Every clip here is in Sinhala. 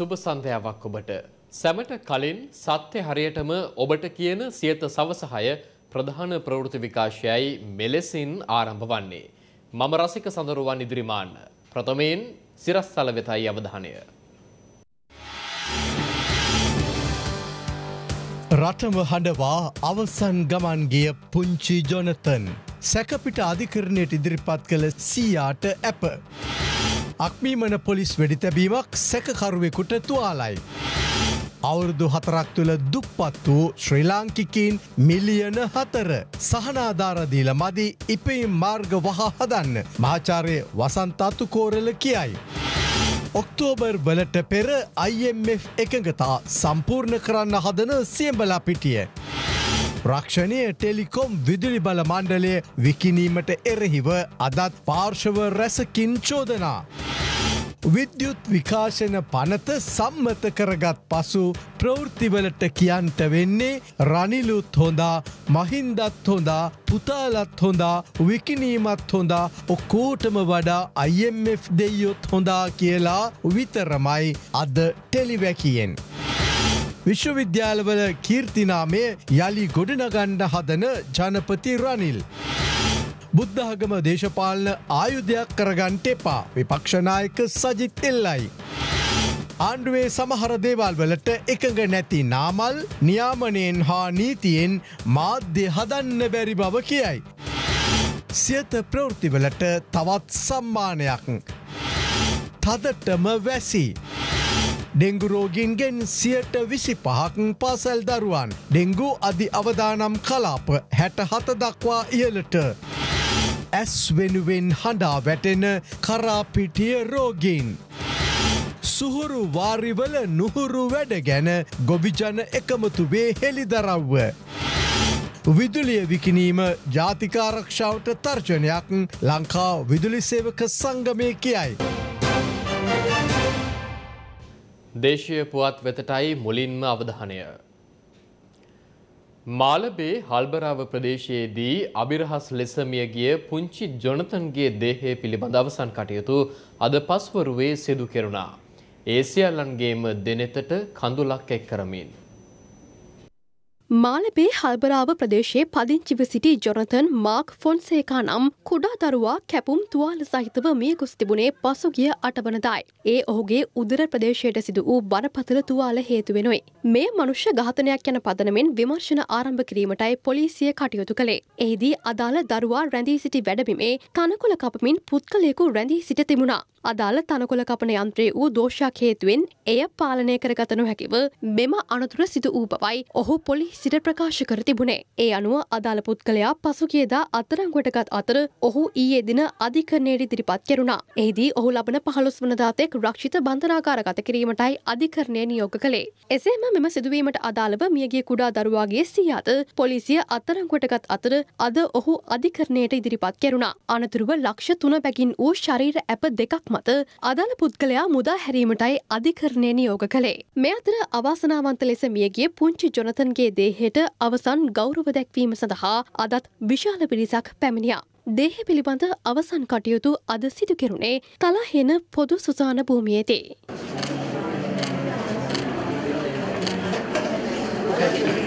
සුබ සන්ධ්‍යාවක් ඔබට. සැමට කලින් සත්‍ය හරියටම ඔබට කියන සියත සවසහය ප්‍රධාන ප්‍රවෘති විකාශයයි මෙලෙසින් ආරම්භ වන්නේ. මම රසික සඳරුවන් ඉදිරිමාන්න. ප්‍රථමයෙන් සිරස්සල වෙතයි අවධානය. රටම හඬවා අවසන් ගමන් ගිය පුංචි ජොනතන් සැකපිට අධිකරණයට ඉදිරිපත් කළ සීයාට ඇප. අක්මීමන පොලිස් වෙඩිතැබීමක් සැකකරුවෙකුට තුවාලයි. අවුරුදු හතරක් තුළ දුප්පත් වූ ශ්‍රී ලාංකිකින් මිලියන හතර සහනාධාරදීල මදි ඉපයිම් මාර්ග වහා හදන්න මාචාරය වසන්තාතු කෝරල කියයි. ඔක්තෝබර් වලට පෙර IMF එකඟතා සම්පූර්ණ කරන්න හදන සියම්බලා පිටිය. රක්ෂණය ටෙලිකොම් විදුලි බල මණ්ඩලය විකිනීමට එරෙහිව අදත් පාර්ශව රැසකින් චෝදනා. විද්‍යුත් විකාශන පනත සම්මත කරගත් පසු ප්‍රවෘත්තිවලට කියන්ට වෙන්නේ රනිලුත් හොඳා මහින්දත් හොඳා පුතාලත් හොඳා විකිනීමත් හොඳා ඔක්කෝටම වඩා IMF දෙයොත් හොඳා කියලා විතරමයි අද ටෙලිවැකියෙන්. විශ්වවිද්‍යාලවල කීර්තිනාමය යළි ගොඩනගණ්ඩ හදන ජනපති රනිල්. බුද්ධහගම දේශපාලන ආයුධයක් කරගන්ට එපා විපක්ෂනායක සජිත් එල්ලයි. ආණ්ඩුවේ සමහර දේවල් වලට එකඟ නැති නාමල් නියාමනයෙන් හා නීතියෙන් මාධ්‍ය හදන්න බැරි බව කියයි. සියත ප්‍රවෘතිවලට තවත් සම්මානයක්. තදටම වැසි. ඩෙංගු රෝගීන්ගෙන් සියට විසි පහක් පාසැල් දරුවන් ඩෙංගු අධි අවදානම් කලාප හැට හත දක්වා ඉහලට. ඇස් වෙනුවෙන් හඬා වැටෙන කරාපිටිය රෝගීන්. සුහුරු වාරිවල නුහුරු වැඩ ගැන ගොබිජන එකමතුවේ හෙළිදරව්ව. විදුලිය විකිනීම ජාතිකාරක්ෂාවට තර්ජනයක් ලංකා විදුලි සේවක සංගමය කියයි. දේශීය පුවත් වෙතටයි මුලින්ම අවධානය. මාලබේ හල්බරාව ප්‍රදේශයේදී අබිරහස් ලෙස මියගිය පුංචි ජොනතන්ගේ දේහය පිළිබඳ අවසන් කටයුතු අද පස්වරුවේ සිදු කෙරුණා. ඒ සියල්ලන්ගේම දෙනෙතට කඳුලක් එක් කරමින් මාලබේ හල්බරාව ප්‍රදේශයේ පදිංචිව සිටි ජොනතන් මාක් ෆොන්සේකා නම් කුඩා දරුවා කැපුම් තුවාල සහිතව මිය ගොස් තිබුණේ පසුගිය අටවනදායි. ඒ ඔහුගේ උදර ප්‍රදේශයට සිදු වූ බරපතල තුවාල හේතුවෙනුයි. මේ මනුෂ්‍ය ඝාතනයක් යන පදනමෙන් විමර්ශන ආරම්භ කිරීමටයි පොලිසිය කටයුතු කළේ. එහිදී අදාළ දරුවා රැඳී සිටි වැඩබිමේ කනකොල කපමින් පුද්ගලයෙකු රැඳී සිට තිබුණා. අදාළ තනකොළ කපන යන්ත්‍රයේ වූ දෝෂයක් හේතුවෙන් එය පාලනය කරගතනු හැකිව මෙම අනතුර සිදු වූ බවයි ඔහු පොලිසිට ප්‍රකාශ කර තිබුණේ. ඒ අනුව අදාළ පුද්ගලයා පසුගියදා අත්තරංගොටගත් අතර ඔහු ඊයේ දින අධිකරණයට ඉදිරිපත් කෙරුණා. එහිදී ඔහු ලබන පහළොස් වනදාතෙක් රක්ෂිත බන්ධනාකාරගත කිරීමටයි අධිකරණය නියෝග කළේ. එසේම මෙම සිදුවීමට අදාළව මියගේ කුඩා දරුවාගේ සියාද පොලිසිය අත්තරංකොටගත් අතර අද ඔහු අධිකරණයට ඉදිරිපත් කෙරුණා. අනතුරුව ලක්ෂ තුන බැගින් වූ ශරීර ඇප දෙකක් මත අදාළ පුද්ගලයා මුදා හැරීමටයි අධිකරණය නියෝග කළේ. මේ අතර අවාසනාවන්ත ලෙස මියගිය පුංචි ජොනතන්ගේ දේහයට අවසන් ගෞරව දැක්වීම සඳහා අදත් විශාල පිරිසක් පැමිණියා. දේහ පිළිබඳ අවසන් කටයුතු අද සිදු කෙරුණේ තලාහෙන පොදු සුසාන භූමියේදී. Thank you.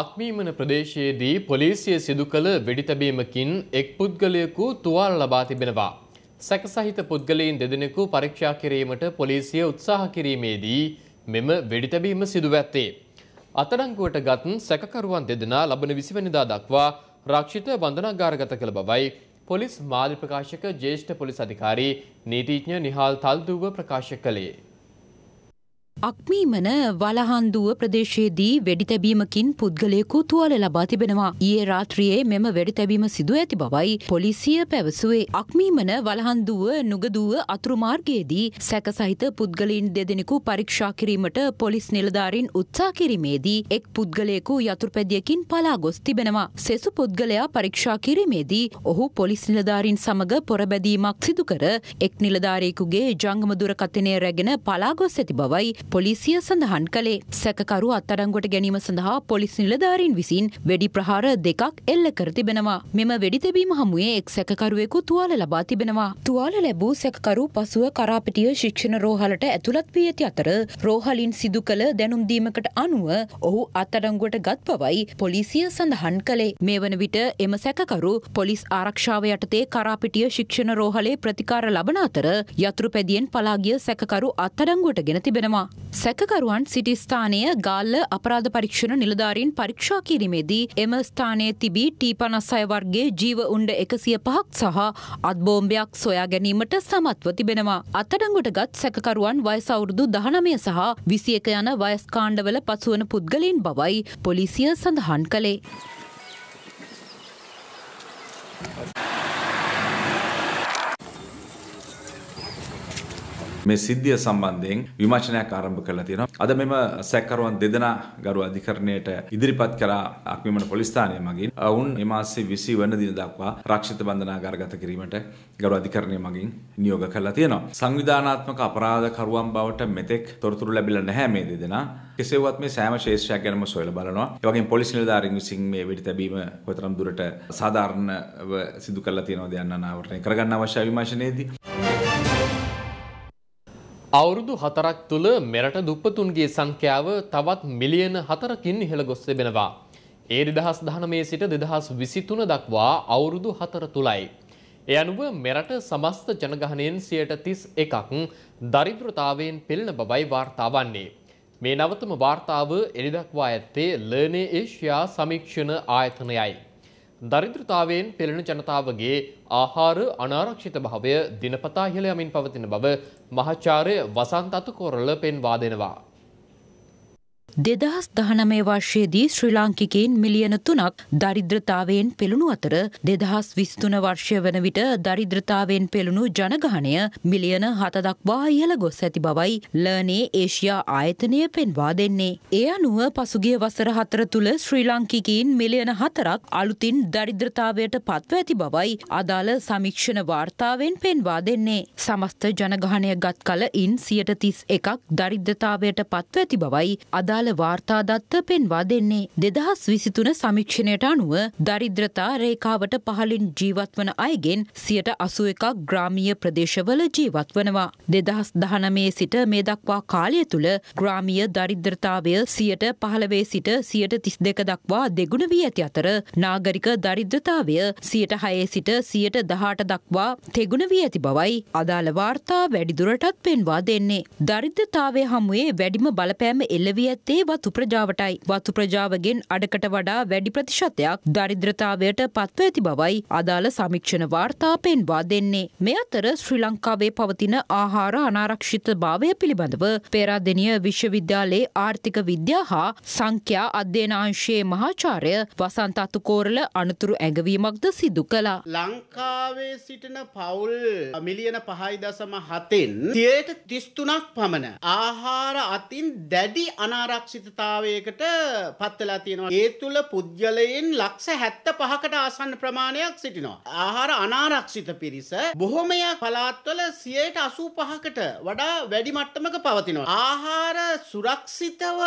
අක්මීමන ප්‍රදේශයේදී පොලිසිය සිදු කළ වෙඩිතැබීමකින් එක් පුද්ගලයකු තුවාල ලබා තිබෙනවා. සැකසහිත පුද්ගලයින් දෙදෙනෙකු පරීක්ෂා කිරීමට පොලිසිය උත්සාහ කිරීමේදී මෙම වෙඩිතැබීම සිදු ඇත්තේ. අතරංගුවට ගත් සැකකරුවන් දෙදෙනා ලබන විසිවනිදා දක්වා රක්ෂිත බන්ධනාගාරගත කළ බවයි පොලිස් මාධ්‍ය ප්‍රකාශක ජ්‍යෙෂ්ඨ පොලිස් අධිකාරී නීතිඥ නිහාල් තල්දුව ප්‍රකාශ කළේ. අක්මීමන වලහන්දුව ප්‍රදේශයේදී වෙඩි තැබීමකින් පුද්ගලයෙකු තුවල ලබා තිබෙනවා. ඊයේ රාත්‍රියේ මෙම වෙඩි තැබීම සිදු ඇති බවයි පොලිසිය පැවසුවේ. අක්මීමන වලහන්දුව නුගදුව අතුරු මාර්ගයේදී සැකසහිත පුද්ගලයින් දෙදෙනෙකු පරීක්ෂා කිරීමට පොලිස් නිලධාරීන් උත්සාහ කිරීමේදී එක් පුද්ගලයෙකු යතුරුපැදියකින් පලා ගොස් තිබෙනවා. සෙසු පුද්ගලයා පරීක්ෂා කිරීමේදී ඔහු පොලිස් නිලධාරීන් සමග පොරබැදීමක් සිදු කර එක් නිලධාරියෙකුගේ ජංගම දුරකථනය රැගෙන පලා ගොස් ඇති බවයි පොලිසිය සඳහන් කළේ සැකරු අත්තරංගොට ගැනීම සඳහා පොලිස් නිලධාරීන් විසින් වෙඩි ප්‍රහාර දෙකක් එල්ල කර තිබෙනවා මෙම වෙඩිතැබීම හමුවේ එක් සැකරුවෙකු තුවාල ලබා තිබෙනවා තුවාල ලැබූ සැකරු පසුව කරාපිටිය ශික්ෂණ රෝහලට ඇතුළත් වී ඇති අතර රෝහලින් සිදු කළ දැනුම්දීමකට අනුව ඔහු අත්තරංගුවට ගත් පවයි පොලිසිය සඳහන් කළේ මේ වන විට එම සැකරු පොලිස් ආරක්ෂාව යටතේ කරාපිටිය ශික්ෂණ රෝහලේ ප්‍රතිකාර ලබන අතර යතුරු පැදියෙන් පලාගිය සැකරු අත්තරංගුවට ගෙන තිබෙනවා සැකකරුවන් සිටි ස්ථානය ගාල්ල අපරාධ පරීක්ෂණ නිලධාරීන් පරීක්ෂා කිරීමේදී එම ස්ථානයේ තිබී ටී පනස් අය වර්ගේ ජීව උණ්ඩ එකසිය පහක් සහ අත්බෝම්භයක් සොයා ගැනීමට සමත්ව තිබෙනවා. අත්තඩංගුට ගත් සැකකරුවන් වයසවුරුදු දහනමය සහ විසියක යන වයස්කාණ්ඩවල පසුවන පුද්ගලින් බවයි පොලිසිය සඳහන් කළේ. මේ සිද්ධිය සම්බන්ධයෙන් විමර්ශනයක් ආරම්භ කරලා තියෙනවා. අද මෙම සැකකරුවන් දෙදෙනා ගරු අධිකරණයට ඉදිරිපත් කළා අක්විමන පොලිස් ස්ථානය මගින්. ඔවුන් මේ මාසේ 20 වන දින දක්වා රක්ෂිත බන්ධනාගාරගත කිරීමට ගරු අධිකරණය මගින් නියෝග කරලා තියෙනවා. සංවිධානාත්මක අපරාධකරුවන් බවට මෙතෙක් තොරතුරු ලැබිලා නැහැ මේ දෙදෙනා. කෙසේවත් මේ සෑම ශේෂ්‍රයක් ගැනම සොයලා බලනවා. ඒ වගේම පොලිස් නිලධාරීන් විසින් මේ වෙඩි තැබීම කොතරම් දුරට සාධාරණව සිදු කරලා තියෙනවද යන්න අනාවරණය කරගන්න අවශ්‍ය විමර්ශනයේදී අවුරුදු හතරක් තුළ මෙරට දුප්පතුන්ගේ සංඛ්‍යාව තවත් මිලියන හතරකින් ඉහළ ගොස් තිබෙනවා. ඒ දෙදහස් දහනමේ සිට දෙදහස් විසිතුන දක්වා අවුරුදු හතර තුළයි. එ අනුව මෙරට සමස්ත ජනගහනයෙන් සියයට තිස් එකක් දරිද්‍රතාවයෙන් පෙළෙන බබයි වාර්තාවන්නේ. මේ නවතම වාර්තාව එරිදක්වා ඇත්තේ ලර්නේ ඒෂයා සමීක්ෂණ ආයතනයයි. දරිද්‍රතාවයෙන් පෙළෙන ජනතාවගේ ආහාර අනාරක්ෂිත භාවය දිනපතා ඉහළ යමින් පවතින බව මහාචාර්ය වසන්ත අතුකෝරළ පෙන්වා දෙනවා. දෙදහස් දහනමේ වර්ෂයේදී ශ්‍රී ලාංකිකයින් මිලියන තුනක් දරිද්‍රතාවයෙන් පෙළුණු අතර දෙදහස් විස්තුන වර්ෂය වන විට දරිද්‍රතාවයෙන් පෙළුණු ජනගහනය මිලියන හතදක්වා ඉහළ ගොස් ඇති බවයි ලර්නේ ඒෂයා ආයතනය පෙන්වා දෙන්නේ. ඒ අනුව පසුගිය වසර හතර තුළ ශ්‍රී ලාංකිකයින් මිලියන හතරක් අලුතින් දරිද්‍රතාවයට පත්ව ඇති බවයි අදාළ සමික්ෂණ වාර්තාවෙන් පෙන්වා දෙන්නේ. සමස්ත ජනගහනය ගත් කල ඉන් සියට තිස් එකක් දරිද්‍රතාවයට පත්ව ඇති බවයි අදා අදාළ වාර්තාදත්ත පෙන්වා දෙන්නේ. දෙදහස් විසිතුන සමික්ෂණයට අනුව දරිද්‍රතා රේකාවට පහලින් ජීවත්වන අයගෙන් සියට අසු එකක් ග්‍රාමීය ප්‍රදේශවල ජීවත් වනවා. දෙදහස් දහනමේ සිට මේ දක්වා කාලය තුළ ග්‍රාමිය දරිද්‍රතාවය සියට පහළවේ සිට සියට තිස් දෙක දක්වා දෙගුණ වී ඇති අතර නාගරික දරිද්‍රතාවය සියට හයේ සිට සියට දහට දක්වා තෙගුණ වී ඇති බවයි අදාළ වාර්තා වැඩිදුරටත් පෙන්වා දෙන්නේ. දරිද්‍රතාවය හමුවේ වැඩිම බලපෑම එල්ලවී ඇත්තේ ඇත්තේ වතු ප්‍රජාවටයි. වතු ප්‍රජාවගෙන් අඩකට වඩා වැඩි ප්‍රතිශතයක් දරිද්‍රතාවයට පත්ව ඇති බවයි අදාළ සමීක්ෂණ වාර්තා පෙන්වා දෙන්නේ. මේ අතර ශ්‍රී ලංකාවේ පවතින ආහාර අනාරක්ෂිත භාවය පිළිබඳව පේරාදෙනිය විශ්වවිද්‍යාලයේ ආර්ථික විද්‍යා හා සංඛ්‍යා අධ්‍යනාංශයේ මහාචාරය වසන්ත අතුකෝරල අනතුරු ඇඟවීමක්ද සිදු කළා. ලංකාවේ සිටින පවුල් මිලියන පහයි දසම හතෙන් තියට තිස්තුනක් පමණ ආහාර අතින් දැඩි අනාරක්ෂ අරක්ෂිතතාවයකට පත්වලා තියෙනවා. ඒ තුළ පුද්ගලයෙන් ලක්ෂ හැත්ත පහකට ආසන්න ප්‍රමාණයක් සිටිනවා. ආහාර අනාරක්ෂිත පිරිස බොහොමයක් පලාත්වල සියයට අසූ පහකට වඩා වැඩි මට්ටමක පවතිනවා. ආහාර සුරක්ෂිතව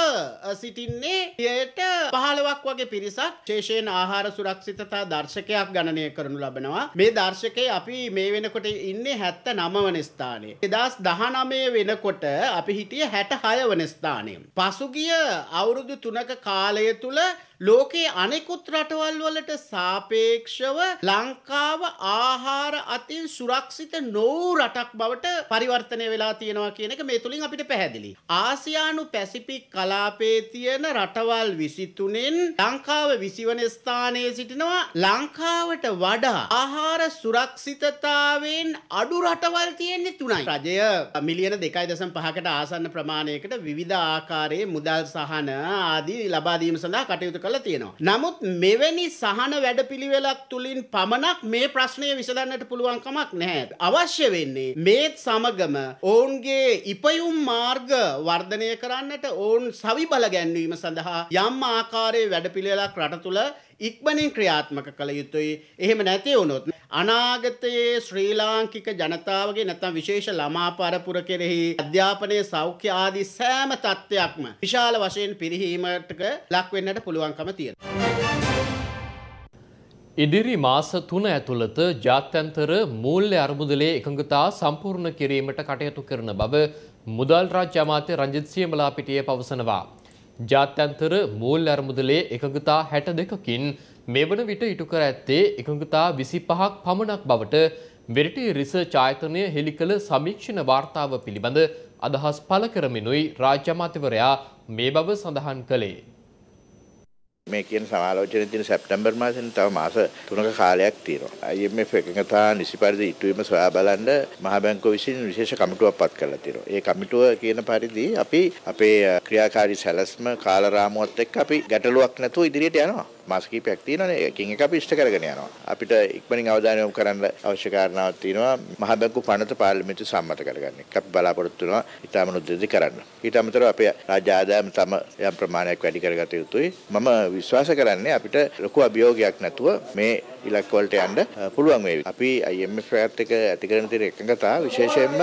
සිටින්නේ සියයට පහළවක් වගේ පිරිසක් ශේෂයෙන් ආහාර සුරක්ෂිතතා දර්ශකයක් ගණනය කරනු ලබනවා. මේ දර්ශකයේ අපි මේ වෙනකොට ඉන්නේ හැත්ත නමවන ස්ථානයේ. එදස් දහනමය වෙනකොට අපි හිටිය හැට හයවන ස්ථානය. පසුගිය ගිය අවුරුදු තුනක කාලය තුළ ලෝකයේ අනෙකුත් රටවල් වලට සාපේක්ෂව ලංකාව ආහාර අතින් සුරක්ෂිත නොවූ රටක් බවට පරිවර්තනය වෙලා තියෙනවා කියන එක මේ තුලින් අපිට පැහැදිලි. ආසියානු පැසිෆික් කලාපයේ තියෙන රටවල් 23න් ලංකාව 20 වන ස්ථානයේ සිටිනවා. ලංකාවට වඩා ආහාර සුරක්ෂිතතාවයෙන් අඩු රටවල් තියෙන්නේ තුනයි. රජය මිලියන 2.5කට ආසන්න ප්‍රමාණයකට විවිධ ආකාරයේ මුදල් සහන ආදී ලබා දීම සඳහා කටයුතු කළ කරලා තියෙනවා. නමුත් මෙවැනි සහන වැඩපිළිවෙලක් තුලින් පමණක් මේ ප්‍රශ්නය විසඳන්නට පුළුවන් කමක් නැහැ. අවශ්‍ය වෙන්නේ මේත් සමගම ඔවුන්ගේ ඉපයුම් මාර්ග වර්ධනය කරන්නට ඔවුන් සවිබල ගැන්වීම සඳහා යම් ආකාරයේ වැඩපිළිවෙලක් රට තුළ ඉක්මනින් ක්‍රියාත්මක කළ යුතුයි. එහෙම නැති වුණොත් අනාගතයේ ශ්‍රී ලාංකික ජනතාවගේ නැත්නම් විශේෂ ළමා පරපුර කෙරෙහි අධ්‍යාපනයේ සෞඛ්‍ය ආදී සෑම තත්ත්වයක්ම විශාල වශයෙන් පිරිහීමට ලක් වෙන්නට පුළුවන්කම තියෙනවා. ඉදිරි මාස තුන ඇතුළත ජාත්‍යන්තර මූල්‍ය අරමුදලේ එකඟතා සම්පූර්ණ කිරීමට කටයුතු කරන බව මුදල් රාජ්‍ය අමාත්‍ය රංජිත් සියමලා පිටියේ පවසනවා. ජාත්‍යන්තර මූල්‍ය අරමුදලේ එකඟතා 62කින් මෙවන විට ඉටු කර ඇත්තේ එකඟතා 25ක් පමණක් බවට වෙරිටි රිසර්ච් ආයතනය හෙළි කළ සමීක්ෂණ වාර්තාව පිළිබඳ අදහස් පළ කරමිනුයි රාජ්‍ය අමාත්‍යවරයා මේ බව සඳහන් කළේ. මේ කියන සමාලෝචනයේ තියෙන සැප්තැම්බර් මාසෙන් තව මාස 3ක කාලයක් තියෙනවා. IMF එකඟතා නිසි පරිදි ඉටුවීම සොයා බලන්න මහ බැංකුව විසින් විශේෂ කමිටුවක් පත් කරලා තියෙනවා. ඒ කමිටුව කියන පරිදි අපි අපේ ක්‍රියාකාරී සැලැස්ම කාල රාමුවත් එක්ක අපි ගැටලුවක් නැතුව ඉදිරියට යනවා. මාස කිහිපයක් තියෙනවානේ. එකකින් එක අපි ඉෂ්ට කරගෙන යනවා. අපිට ඉක්මනින් අවධානය යොමු කරන්න අවශ්‍ය කාරණාවක් තියෙනවා. මහ බැංකු පනත පාර්ලිමේන්තුව සම්මත කරගන්න. ඒක අපි බලාපොරොත්තු වෙනවා ඊටම නුද්දෙදි කරන්න. ඊට අමතරව අපේ රාජ්‍ය ආදායම තම යම් ප්‍රමාණයක් වැඩි කරගත යුතුයි. මම විශ්වාස කරන්නේ අපිට ලොකු අභියෝගයක් නැතුව මේ ඉලක්ක වලට යන්න පුළුවන් වේවි. අපි IMF එකත් එක්ක ඇති කරන තියෙන එකඟතාව විශේෂයෙන්ම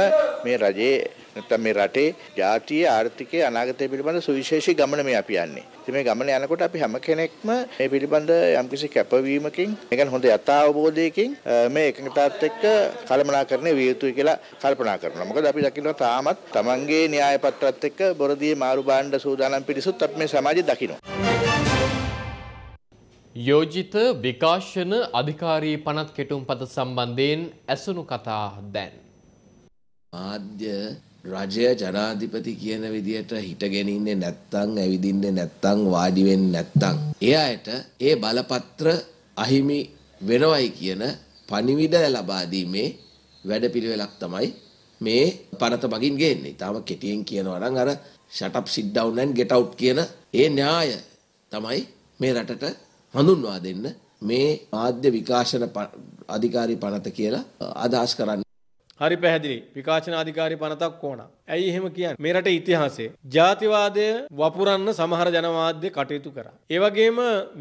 මේ රජයේ නැත්නම් මේ රටේ ජාතිය ආර්ථිකය අනාගතය පිළිබඳ සුවිශේෂී ගමන මේ අපි යන්නේ. ඉතින් මේ ගමන යනකොට අපි හැම කෙනෙක්ම මේ පිළිබඳ යම්කිසි කැපවීමකින්, නිකන් හොඳ යථා අවබෝධයකින් මේ එකඟතාවත් එක්ක කළමනාකරණය විය යුතුයි කියලා කල්පනා කරනවා. මොකද අපි දකිනවා තාමත් Tamange න්‍යාය පත්‍රත් එක්ක බොරදී මාරු භාණ්ඩ සූදානම් පිරිසුත් අපි මේ සමාජයේ දකිනවා. යෝජිත විකාශන අධිකාරී පනත් කෙටුම් පත සම්බන්ධයෙන් ඇසුණු කතා දැන්. ආද්‍ය රජය ජනාධිපති කියන විදියට හිටගෙනන්නේ නැත්තං ඇවිදින්නේ නැත්තං වාඩිවෙන් නැත්තං. එයායට ඒ බලපත්‍ර අහිමි වෙනවයි කියන පනිවිඩ ලබාදීමේ වැඩපිළිවෙලක් තමයි මේ පනත මගින් ගේන්නේ තාම කෙටියෙන් කියනවරන් අර ෂටප් සිද්ධවන්නන් ගෙටව් කියන ඒ න්‍යාය තමයි මේ රටට හඳුන්වා දෙන්න මේ ආද්‍ය විකාශන අධිකාරී පනත කියලා අදහස් කරන්න. හරි පැහැදිලි විකාශන අධිකාරී පනතක් ඕන. ඇයි එහෙම කියන්නේ? මේ රටේ ඉතිහාසයේ ජාතිවාදය වපුරන්න සමහර ජනමාධ්‍ය කටයුතු කරා. ඒ වගේම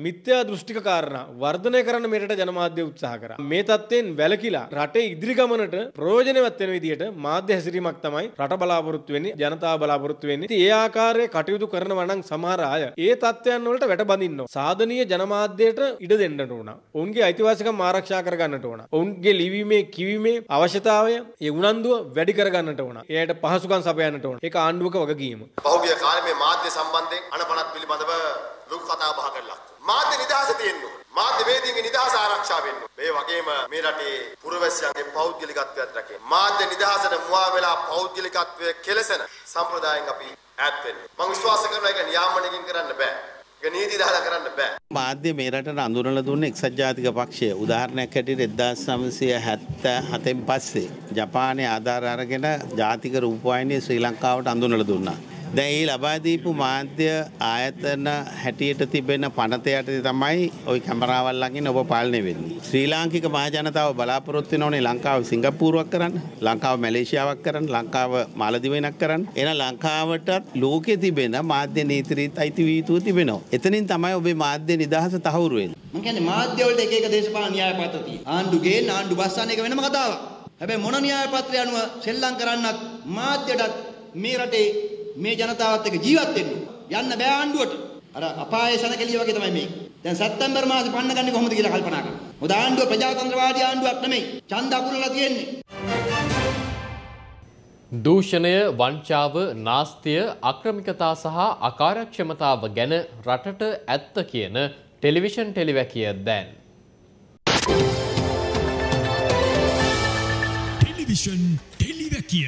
මිත්‍යා දෘෂ්ටික කාරණා වර්ධනය කරන්න මේ රට ජනමාධ්‍ය උත්සාහ කරා. මේ தත්ත්වෙන් වැළකීලා රටේ ඉදිරි ගමනට ප්‍රයෝජනවත් වෙන විදිහට මාධ්‍ය හැසිරීමක් තමයි රට බලාපොරොත්තු වෙන්නේ, ජනතාව බලාපොරොත්තු වෙන්නේ. ඉතින් ඒ ආකාරයේ කටයුතු කරනවා නම් සමහර අය ඒ தත්ත්වයන් වලට වැටබඳින්නවා. සාධනීය ජනමාධ්‍යයට ඉඩ දෙන්නට ඕන. ඔවුන්ගේ අයිතිවාසිකම් ආරක්ෂා කරගන්නට ඕන. ඔවුන්ගේ ලිවීමේ කිවීමේ අවශ්‍යතාවය ඒ උනන්දුව වැඩි කරගන්නට ඕන. එයට පහසුකම් අයිතිකම් සපයන්නට ඕන. ඒක ආණ්ඩුවක වගකීම. පහුගිය කාලේ මේ මාධ්‍ය සම්බන්ධයෙන් අනපනත් පිළිබඳව ලොකු කතා බහ කරලා. මාධ්‍ය නිදහස තියෙන්න ඕන. මාධ්‍යවේදීන්ගේ නිදහස ආරක්ෂා වෙන්න. මේ වගේම මේ රටේ පුරවැසියන්ගේ පෞද්ගලිකත්වයත් රැකේ. මාධ්‍ය නිදහසට මුවා වෙලා පෞද්ගලිකත්වය කෙලසන සම්ප්‍රදායෙන් අපි ඈත් වෙන්න. මම විශ්වාස කරනවා ඒක නියාමණයකින් කරන්න බෑ. නීති දාලා කරන්න බෑ. මාධ්‍ය මේ රටට අඳුරලා දුන්නේ එක්සත් ජාතික පක්ෂය. උදාහරණයක් හැටියට 1977න් පස්සේ ජපානයේ ආධාර අරගෙන ජාතික රූපවාහිනිය ශ්‍රී ලංකාවට අඳුනලා දුන්නා. දැන් ඒ ලබා දීපු මාධ්‍ය ආයතන හැටියට තිබෙන පනත යටතේ තමයි ওই කැමරාවල් ළඟින් ඔබ පාලනය වෙන්නේ. ශ්‍රී ලාංකික මහජනතාව බලාපොරොත්තු වෙනෝනේ ලංකාව සිංගප්පූරුවක් කරන්න, ලංකාව මැලේසියාවක් කරන්න, ලංකාව මාලදිවයිනක් කරන්න. එහෙනම් ලංකාවටත් ලෝකයේ තිබෙන මාධ්‍ය නීති රීති අයිති වීතුව තිබෙනවා. එතනින් තමයි ඔබේ මාධ්‍ය නිදහස තහවුරු වෙන්නේ. මම කියන්නේ මාධ්‍ය වලට එක එක දේශපාලන න්‍යාය පත්‍ර තියෙනවා. ආණ්ඩු ගේන ආණ්ඩු බස්සන එක වෙනම කතාවක්. හැබැයි මොන න්‍යාය පත්‍රය අනුව සෙල්ලම් කරන්නත් මාධ්‍යටත් මේ රටේ මේ ජනතාවත් එක්ක ජීවත් වෙන්න යන්න බෑ ආණ්ඩුවට. අර අපායේ සනකලිය වගේ තමයි මේක. දැන් සැප්තැම්බර් මාසේ පන්න ගන්නේ කොහොමද කියලා කල්පනා කරන්න. මොකද ආණ්ඩුව ප්‍රජාතන්ත්‍රවාදී ආණ්ඩුවක් නෙමෙයි. ඡන්ද අකුරලා තියෙන්නේ. දූෂණය, වංචාව, නාස්තිය, අක්‍රමිකතා සහ අකාර්යක්ෂමතාව ගැන රටට ඇත්ත කියන ටෙලිවිෂන් ටෙලිවැකිය දැන්. ටෙලිවිෂන් ටෙලිවැකිය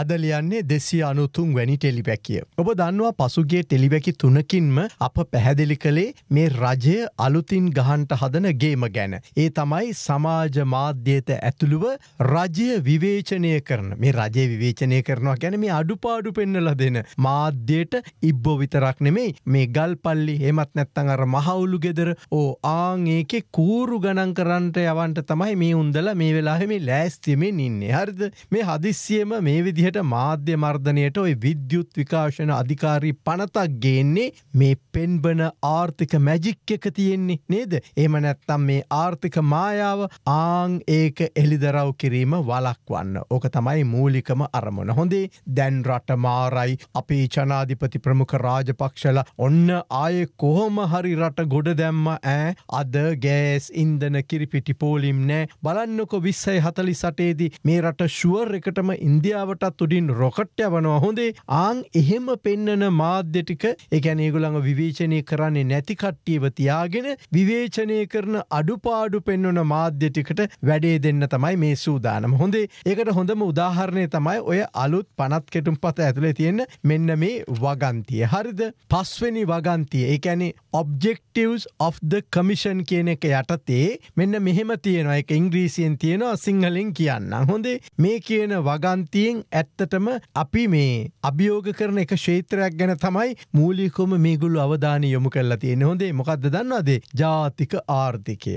අදලියන්නේ දෙසිය අනුතුන් වැනි ටෙලිබැකිය. ඔබ දන්නවා පසුගේ ටෙලිබැකි තුනකින්ම අප පැහැදිලි කළේ මේ රජය අලුතින් ගහන්ට හදන ගේම ගැන. ඒ තමයි සමාජ මාධ්‍යයට ඇතුළුව රජය විවේචනය කරන මේ රජය විවේචනය කරනවා ගැන මේ අඩුපාඩු පෙන්නල දෙන. මාධ්‍යයට ඉබ්බෝ විතරක් නෙමෙයි මේ ගල් පල්ලි හෙමත් නැත්තන් අර මහවුලු ගෙදර ඕ ආං ඒකෙ කූරු ගණන් කරන්ට යවන්ට තමයි මේ උන්දල මේ වෙලාහෙම ලෑස්තිමෙන් ඉන්නේ හරිද මේ හදිස්සියම මේ විදි විදිහට මාධ්‍ය මර්ධනයට ඔය විද්‍යුත් විකාශන අධිකාරී පනතක් ගේන්නේ මේ පෙන්බන ආර්ථික මැජික් එක තියෙන්නේ නේද. එම නැත්තම් මේ ආර්ථික මායාව ආං ඒක එළිදරව් කිරීම වලක්වන්න. ඕක තමයි මූලිකම අරමුණ හොඳේ දැන් රට මාරයි අපේ ජනාධිපති ප්‍රමුඛ රාජපක්ෂල ඔන්න ආය කොහොම හරි රට ගොඩ දැම්ම ඇ අද ගෑස් ඉන්දන කිරිපිටි පෝලිම් නෑ බලන්නකො විස්සයි හතලි සටේදී මේ රට ශුවර් එකටම ඉන්දියාවට ඒකත් උඩින් රොකට් යවනවා හොඳේ ආන් එහෙම පෙන්නන මාධ්‍ය ටික ඒ කියන්නේ ඒගොල්ලන්ව විවේචනය කරන්නේ නැති කට්ටියව තියාගෙන විවේචනය කරන අඩුපාඩු පෙන්වන මාධ්‍ය ටිකට වැඩේ දෙන්න තමයි මේ සූදානම හොඳේ ඒකට හොඳම උදාහරණය තමයි ඔය අලුත් පනත් කෙටුම් පත ඇතුළේ තියෙන මෙන්න මේ වගන්තිය හරිද පස්වෙනි වගන්තිය ඒ කියන්නේ ඔබ්ජෙක්ටවස් of the කමිෂන් කියන එක යටතේ මෙන්න මෙහෙම තියෙනවා එක ඉංග්‍රීසියෙන් තියෙනවා සිංහලෙන් කියන්න හොඳේ මේ කියන වගන්තියෙන් ඇත්තටම අපි මේ අභියෝග කරන එක ශේත්‍රයක් ගැන තමයි මූලිකොම මේගුල්ලු අවධානය යොමු කරලා තියෙන හොඳේ මොකක්ද දන්නවාදේ ජාතික ආර්ථිකය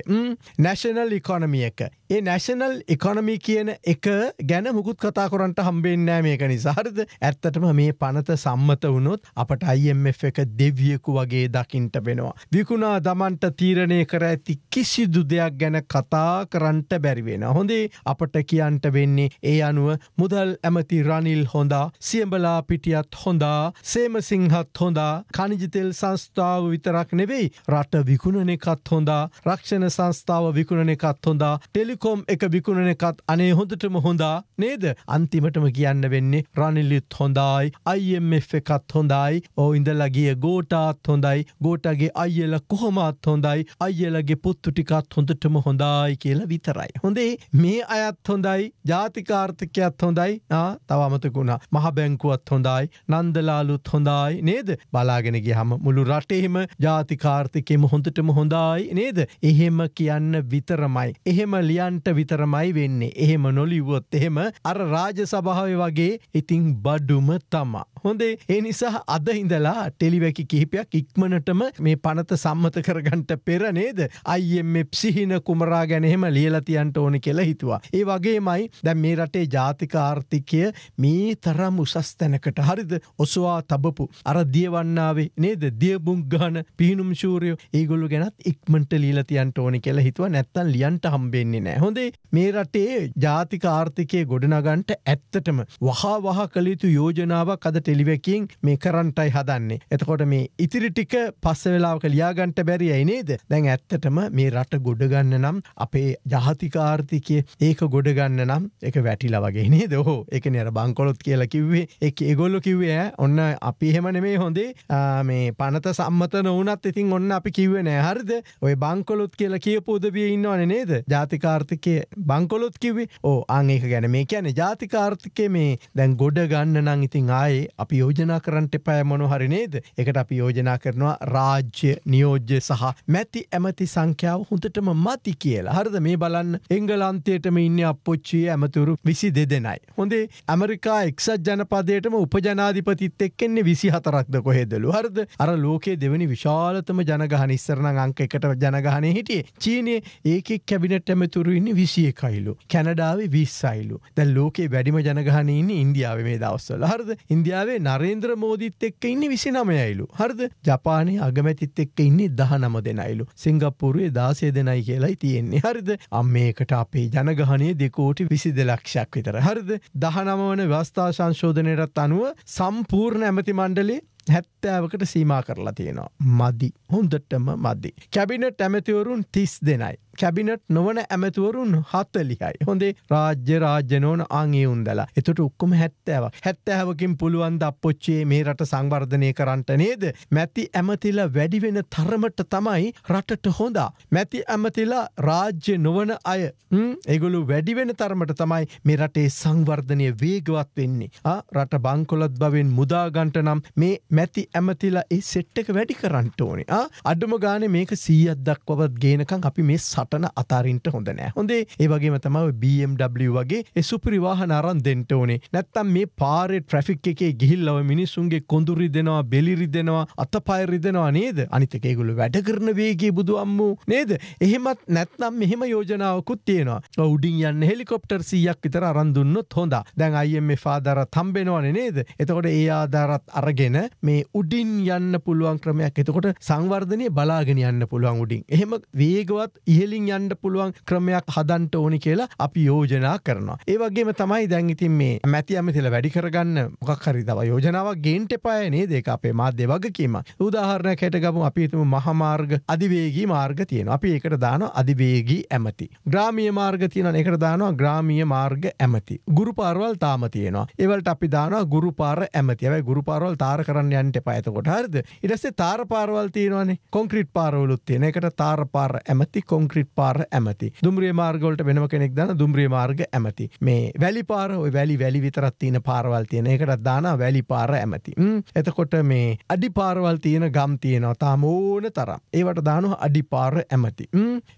නැශනල් ඉකොනමිය එක ඒ නැශනල් ඉකොනමි කියන එක ගැන මුකුත් කතා කොරන්ට හම්බෙන්නෑ මේක නිසාහරද ඇත්තටම මේ පනත සම්මත වුණොත් අපට අයිF එක දෙවියකු වගේ දකිින්ට වෙනවා. විකුණා දමන්ට තීරණය කර ඇති කිසිදු දෙයක් ගැන කතා කරන්ට බැරිවෙන හොඳේ අපට කියන්ට වෙන්නේ ඒ අනුව මුදල් ඇමති ඇති රනිල් හොඳා සියඹලා පිටියත් හොඳා සේමසිංහත් හොඳා කනිජිතෙල් සංස්ථාව විතරක් නෙවෙයි රට විකුණන එකත් හොඳා රක්ෂණ සංස්ථාව විකුණන එකත් හොඳා ටෙලිකොම් එක විකුණන එකත් අනේ හොඳටම හොඳා නේද අන්තිමටම කියන්න වෙන්නේ රනිල්ලිත් හොඳයි අයිF එකත් හොඳයි ඕ ඉඳලා ගිය ගෝටාත් හොඳයි ගෝටගේ අයියල කොහොමත් හොඳයි අයියලගේ පුත්තු ටිකත් හොඳටම හොඳයි කියලා විතරයි හොඳේ මේ අයත් හොඳයි ජාතිකාර්ථකයක්ත් හොඳයි තව අමතකුණා මහ බැංකුවත් හොඳයි නන්දලාලුත් හොඳයි නේද බලාගෙන ගියහම මුළු රටේම ජාතිකාර්ථිකෙම හොඳටම හොඳයි නේද එහෙම කියන්න විතරමයි එහෙම ලියන්ට විතරමයි වෙන්නේ එහෙම නොලිවොත් එහෙම අර රාජ සභාව වගේ ඉතිං බඩුම තමා හොඳේ ඒ නිසා අද ඉඳලා ටෙලිවැකි කිහිපයක් ඉක්මනටම මේ පනත සම්මත කරගන්ට පෙර නේද අයිෙම සිහින කුමරා ගැනෙම ලියලතියන්ට ඕනි කෙළ හිතුවා ඒ වගේමයි දැ මේ රටේ ජාතික ආර්ථිකය මේ තරම් උසස් තැනකට හරිද ඔස්වා තබපු අර දියවන්නාවේ නේද දියබුම් ගාන පිහිනුම් ශූරයෝ ඒගොල්ලු ගැනත් ඉක්මට ලීලතියන්ට ඕනි කියලා හිතුව නැත්තන් ලියන්ට හම්බෙන්නේ නෑ හොඳේ මේ රටේ ජාතික ආර්ථිකය ගොඩනගන්ට ඇත්තටම වහා වහ කළයුතු යෝජනාවක් අද ටෙලිවැකින් මේ කරන්ටයි හදන්නේ එතකොට මේ ඉතිරිටික පස්ස වෙලාවක ලියාගන්ට බැරි ඇයිනේද දැන් ඇත්තටම මේ රට ගොඩගන්න නම් අපේ ජාතිකාර්ථිකය ඒක ගොඩගන්න නම් එක වැටිලා වගේ නේද හෝ එකන අර බංකොලොත් කියලා කිව්වේ එක ඒගොල්ලු කිව්වේ ඔන්න අපි හෙම නෙමේ හොඳේ මේ පනත සම්මත නොවනත් ඉතින් ඔන්න අපි කිව්වේ නෑ හරිද ඔය බංකොලොත් කියලා කියපු උදවිය ඉන්නවනේ නේද ජාතිකාර්ථිකය බංකොලොත් කිව්වේ ඕ අන් ඒක ගැන මේ කියන්නේ ජාතිකාර්ථිකේ මේ දැන් ගොඩ ගන්න නම් ඉතින් ආයේ අපි යෝජනා කරන්නට එපා මොනව හරි නේද ඒකට අපි යෝජනා කරනවා රාජ්‍ය නියෝජ්‍ය සහ මැති ඇමති සංඛ්‍යාව හොඳටම මති කියලා හරිද මේ බලන්න එංගලන්තයටම ඉන්න අපොච්චිය ඇමතුරු විසි දෙදෙනයි හොඳේ ඇමරිකා එක්සත් ජනපදයටම උපජනාධිපතිත් එක්කෙන්නේ විසි හතරක්ද කොහෙදලු හරද අර ලෝකයේ දෙවැනි විශාලතම ජනගහන ඉස්සරණ අංක එකට ජනගහන හිටියේ චීනය ඒකෙක් කැබිනට ඇමතුරුඉන්න විසිය කයිලු කැනඩාව විස්සයිලු දැ ලෝකේ වැඩිම ජනගහනන්න ඉන්දියාව මේ දවස්සල හරද ඉන්දියාවේ නරේන්ද්‍ර මෝදිත් එක්ක ඉන්න විසි නමයයිලු හරද ජපානය අගමැතිත් එක්ක ඉන්නේ දහ නම දෙනයිලු සිංගප්පුරුවේ දාසේ දෙනයි කියලායි තියෙන්නේ හරිද අම්මේකට අපේ ජනගහනය දෙකෝටි විසිද ලක්ෂයක් විතර හරිද දහන නම වන ව්‍යවස්ථා සංශෝධනයටත් අනුව සම්පූර්ණ ඇමති මණ්ඩලේ හැත්තෑවකට සීමා කරලා තියෙනවා. මදි හොන්දටම මදදි. කැබිනට ඇමතිවරුන් තිස් දෙනයි. කැබිනට් නොවන ඇමතුවරුන් හත්තලිහයි. හොඳේ රාජ්‍ය රාජ්‍යනෝන අංගේවුන්දලා එතට ඔක්කොම හැත්තෑව හැත්තෑවකින් පුළුවන් ද අපොච්චේ මේ රට සංවර්ධනය කරන්නට නේද. මැති ඇමතිලා වැඩිවෙන තරමට තමයි රටට හොඳා. මැති ඇමතිලා රාජ්‍ය නොවන අය එගොලු වැඩිවෙන තරමට තමයි මේ රටේ සංවර්ධනය වේගවත් වෙන්නේ. රට බංකොලත් බවෙන් මුදාගන්ට නම් මේ මැති ඇමතිලා ඒ සෙට්ටක වැඩි කරන්නට ඕනේ අඩුම ගාන මේක සීයත් දක්වවත් ගේනකම් අපි මේ සට සටන අතාරින්ට හොඳ නෑ හොඳේ ඒවගේම තමයි BMW වගේ සුපරිවාහන අරන් දෙන්ට ඕනේ නැත්තම් මේ පාරෙ ට්‍රෆික් එකේ ගිහිල්ලව මිනිසුන්ගේ කොඳුරි දෙනවා බෙලිරි දෙනවා අත පයරි දෙනවා නේද අනිතකේගුලු වැඩ කරන වේගේ බුදු අම්මූ නේද එහෙමත් නැත්නම් මෙහෙම යෝජනාවකුත් තියෙනවා උඩින් යන්න හෙලිකොප්ටර් සීයක් විතර අරන්දුන්නොත් හොඳ දැන් අයිම පාදර තම්බෙනවන නේද එතකොට ඒ ආධාරත් අරගෙන මේ උඩින් යන්න පුළුවන් ක්‍රමයක් එතකොට සංවර්ධනය බලාගෙන යන්න පුළුවන් උඩින් එහෙම වේගවත් ඉහල ඉහලින් යන්න පුළුවන් ක්‍රමයක් හදන්ට ඕනි කියලා අපි යෝජනා කරනවා. ඒ වගේම තමයි දැන් ඉතින් මේ මැති ඇමතිල වැඩි කරගන්න මොකක් හරි තව යෝජනාවක් ගේන්ට එපාය නේද ඒක අපේ මාධ්‍ය වගකීම. උදාහරණයක් හැට ගමු අපි හිතමු මහමාර්ග අධිවේගී මාර්ග තියෙනවා. අපි ඒකට දානවා අධිවේගී ඇමති. ග්‍රාමීය මාර්ග තියෙනවා. ඒකට දානවා ග්‍රාමීය මාර්ග ඇමති. ගුරු පාරවල් තාම තියෙනවා. ඒවලට අපි දානවා ගුරු පාර ඇමති. හැබැයි ගුරු පාරවල් තාර කරන්න යන්න එපා එතකොට. හරිද? ඊට පස්සේ තාර පාරවල් තියෙනවානේ. කොන්ක්‍රීට් පාරවලුත් තියෙන. ඒකට තාර පාර ඇමති කොන්ක්‍රීට් කොන්ක්‍රීට් පාර ඇමති දුම්රිය මාර්ගොලට වෙනම කෙනෙක් දන්න දුම්රිය මාර්ග ඇමති මේ වැලි පාර ඔය වැලි වැලි විතරත් තියෙන පාරවල් තියෙන ඒකටත් දාන වැලි පාර ඇමති එතකොට මේ අඩි පාරවල් තියෙන ගම් තියෙනවා තාම ඕන තරම් ඒවට දානු අඩි පාර ඇමති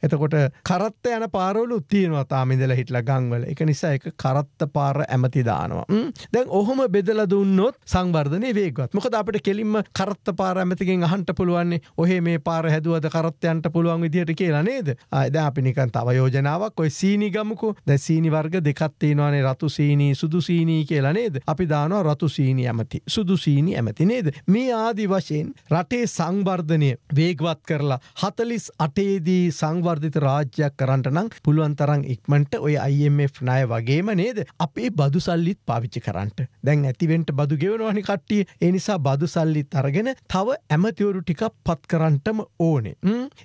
එතකොට කරත්ත යන පාරවලු තියෙනවා තාමිදල හිටලා ගංවල එක නිසා එක කරත්ත පාර ඇමති දානවා දැන් ඔහොම බෙදල දුන්නොත් සංවර්ධනය වේගත් මොකද අපට කෙලින්ම කරත්ත පාර ඇමතිකින් අහන්ට පුළුවන්නේ ඔහේ මේ පාර හැදුවද කරත්තයන්ට පුළුවන් විදිහට කියලා නේද අයද අපි නිකන් තව යෝජනාවක් ඔය සීනි ගමුකු ද සීනි වර්ග දෙකත්තේනවානේ රතු සීනී සුදු සීනී කියලා නේද අපි දානවා රතු සීනී ඇමති සුදු සීනී ඇමති නේද මේ ආදි වශයෙන් රටේ සංවර්ධනය වේගවත් කරලා හතලිස් අටේදී සංවර්ධිත රාජ්‍යයක් කරන්නට නම් පුළුවන් තරන් ඉක්මට ඔය IMF ණය වගේම නේද අපේ බදු සල්ලිත් පාවිච්චි කරන්නට දැන් ඇතිවෙන්ට බදු ගෙවනවානි කට්ටිය එනිසා බදු සල්ලි තරගෙන තව ඇමතිවරු ටිකක් පත් කරන්නටම ඕනේ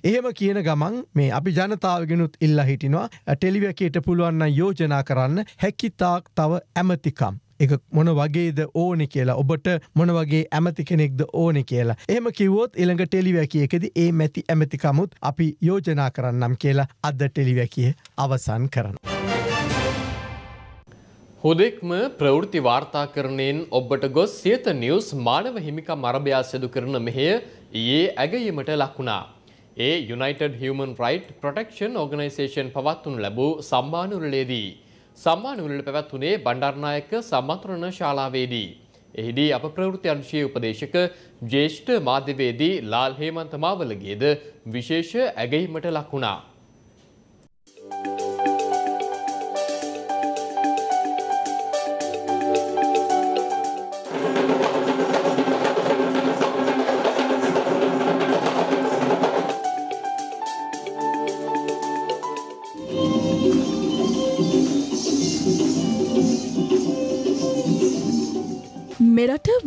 එහෙම කියන ගමන් මේ අපි ජනතාවගෙනුත් ඉල්ලා හිටිනවා ටෙලිවැකයට පුළුවන්න යෝජනා කරන්න හැකිතාක් තව ඇමතිකම්. එක මොන වගේද ඕනෙ කියලා ඔබට මොන වගේ ඇමති කෙනෙක්ද ඕනෙ කියලා. එහම කිවොත් එළඟ ටෙලිවැකියකෙද ඒ මැති ඇමතිකමුත් අපි යෝජනා කරන්නම් කියලා අද ටෙලිවැකිය අවසන් කරන. හුදෙක්ම ප්‍රවෘති වාර්තාකරණයෙන් ඔබට ගොස් සියත නිියස් මානව හිමිකම් අරභයා සිදු කරන මෙහය ඒ ඇගයීමට ලක්ුණා. ඒ United Human Right Protection Organisation පවත්වනු ලැබූ සම්මානුරලේදී. සම්මානුරල පැවැත්වුණේ බණ්ඩර්නායක සම්මන්ත්‍රණ ශාලාවේදී. එහිදී අප ප්‍රවෘතියංශී උපදේශක ජේෂ්ඨ මාධ්‍යවේදී ලාල් හේමන්තමාවලගේද විශේෂ ඇගැහිමට ලක්වුණා.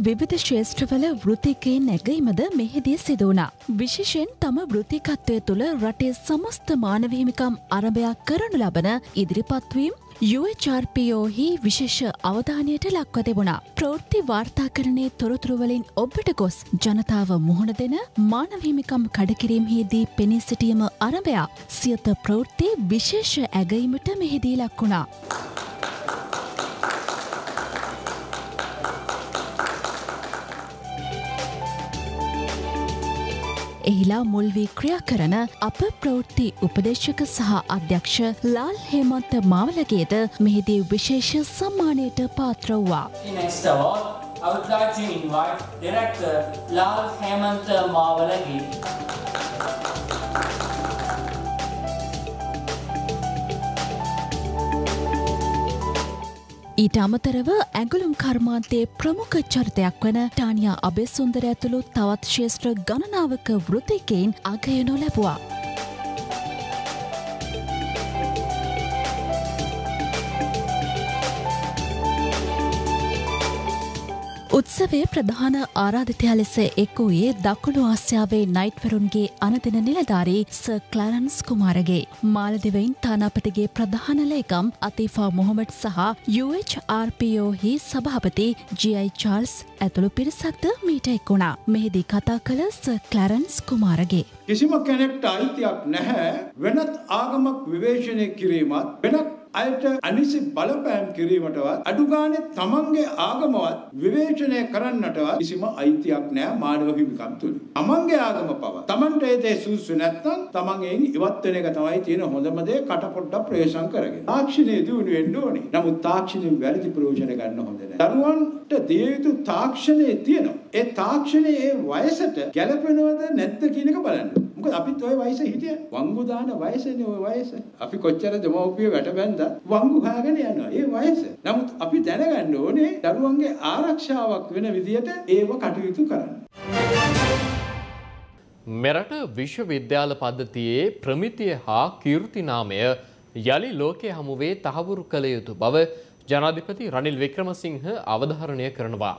විවිධ ශේෂත්‍රවල වෘතිකයේ නැගීමද මෙහිදී සිදුවනා. විශේෂෙන් තම වෘතිකත්වය තුළ රටේ සමස්ත මානවහිමිකම් අරභයක් කරනු ලබන ඉදිරිපත්වීම් UHRPෝහි විශේෂ අවධානයට ලක්ව තිබුණා. ප්‍රෘත්ති වාර්තාකරණය තොරතුරුවලින් ඔබට ගොස් ජනතාව මුහුණ දෙන මානවහිමිකම් කඩකිරීම්හිදී පෙනී සිටියම අරභයා සියත ප්‍රෘත්ති විශේෂ ඇගීමට මෙහිදී ලක්වුණා. එහිලා මුල්වී ක්‍රියා කරන අප ප්‍රවෘත්ති උපදේශක සහ අධ්‍යක්ෂ ලාල් හේමන්ත මාවලගේද මෙහිදී විශේෂ සම්මානයට පාත්‍ර වූවා. Next award, I would like to invite director Lal Hemant Mawalagi. ඊට අමතරව ඇගුලුම් කර්මාන්තයේ ප්‍රමුඛ චරිතයක් වන ටානියා අබෙසුන්දර ඇතුළු තවත් ශේෂ්ත්‍ර ගණනාවක වෘතිකයින් අගයනු ලැබවා. උත්සවේ ප්‍රධාන ආරාධිතයා ලෙස එක් වූයේ දකුණු ආසියාවේ නයිට්වරුන්ගේ අනදින නිලධාරී ස ක්ලරන්ස් කුමාරගේ. මාලදිවයින් තානාපතිගේ ප්‍රධානලේකම් අතිෆා මොහොමට් සහ UHRPOහි සභාපති ජයි චාල්ස් ඇතුළු පිරිසක්ද මීට එක් වුණා. මෙහිදී කතා කළ ස ක්ලරන්ස් කුමාරගේ. කිසිම කෙනෙක්ට අයිතියක් නැහැ වෙනත් ආගමක් විවේශනය කිරීමත් වෙනත් අයට අනිසි බලපෑම් කිරීමටවත් අඩු ගානේ තමන්ගේ ආගමවත් විවේචනය කරන්නටවත් කිසිම අයිතියක් නැහැ මානව හිමිකම් තුල. තමන්ගේ ආගම පව. තමන්ට ඒ දේ සුසු නැත්නම් තමන් ඒන් ඉවත් වෙන එක තමයි තියෙන හොඳම දේ කටපොඩ ප්‍රවේශම් කරගෙන. තාක්ෂණයේ දියුණු වෙන්න ඕනේ. නමුත් තාක්ෂණයෙන් වැරදි ප්‍රයෝජන ගන්න හොඳ නැහැ. දරුවන්ට දිය යුතු තාක්ෂණයේ තියෙනවා. ඒ තාක්ෂණයේ වයසට ගැළපෙනවද නැද්ද කියන එක බලන්න. මොකද අපිත් ওই වයසේ හිටිය වංගු දාන වයසනේ ওই වයස. අපි කොච්චර දෙමව්පිය වැට බැන්දා වංගු හාගෙන යනවා. ඒ වයස. නමුත් අපි දැනගන්න ඕනේ දරුවන්ගේ ආරක්ෂාවක් වෙන විදියට ඒව කටයුතු කරන්න. මෙරට විශ්වවිද්‍යාල පද්ධතියේ ප්‍රමිතිය හා කීර්තිනාමය යළි ලෝකය හමුවේ තහවුරු කළ යුතු බව ජනාධිපති රනිල් වික්‍රමසිංහ අවධාරණය කරනවා.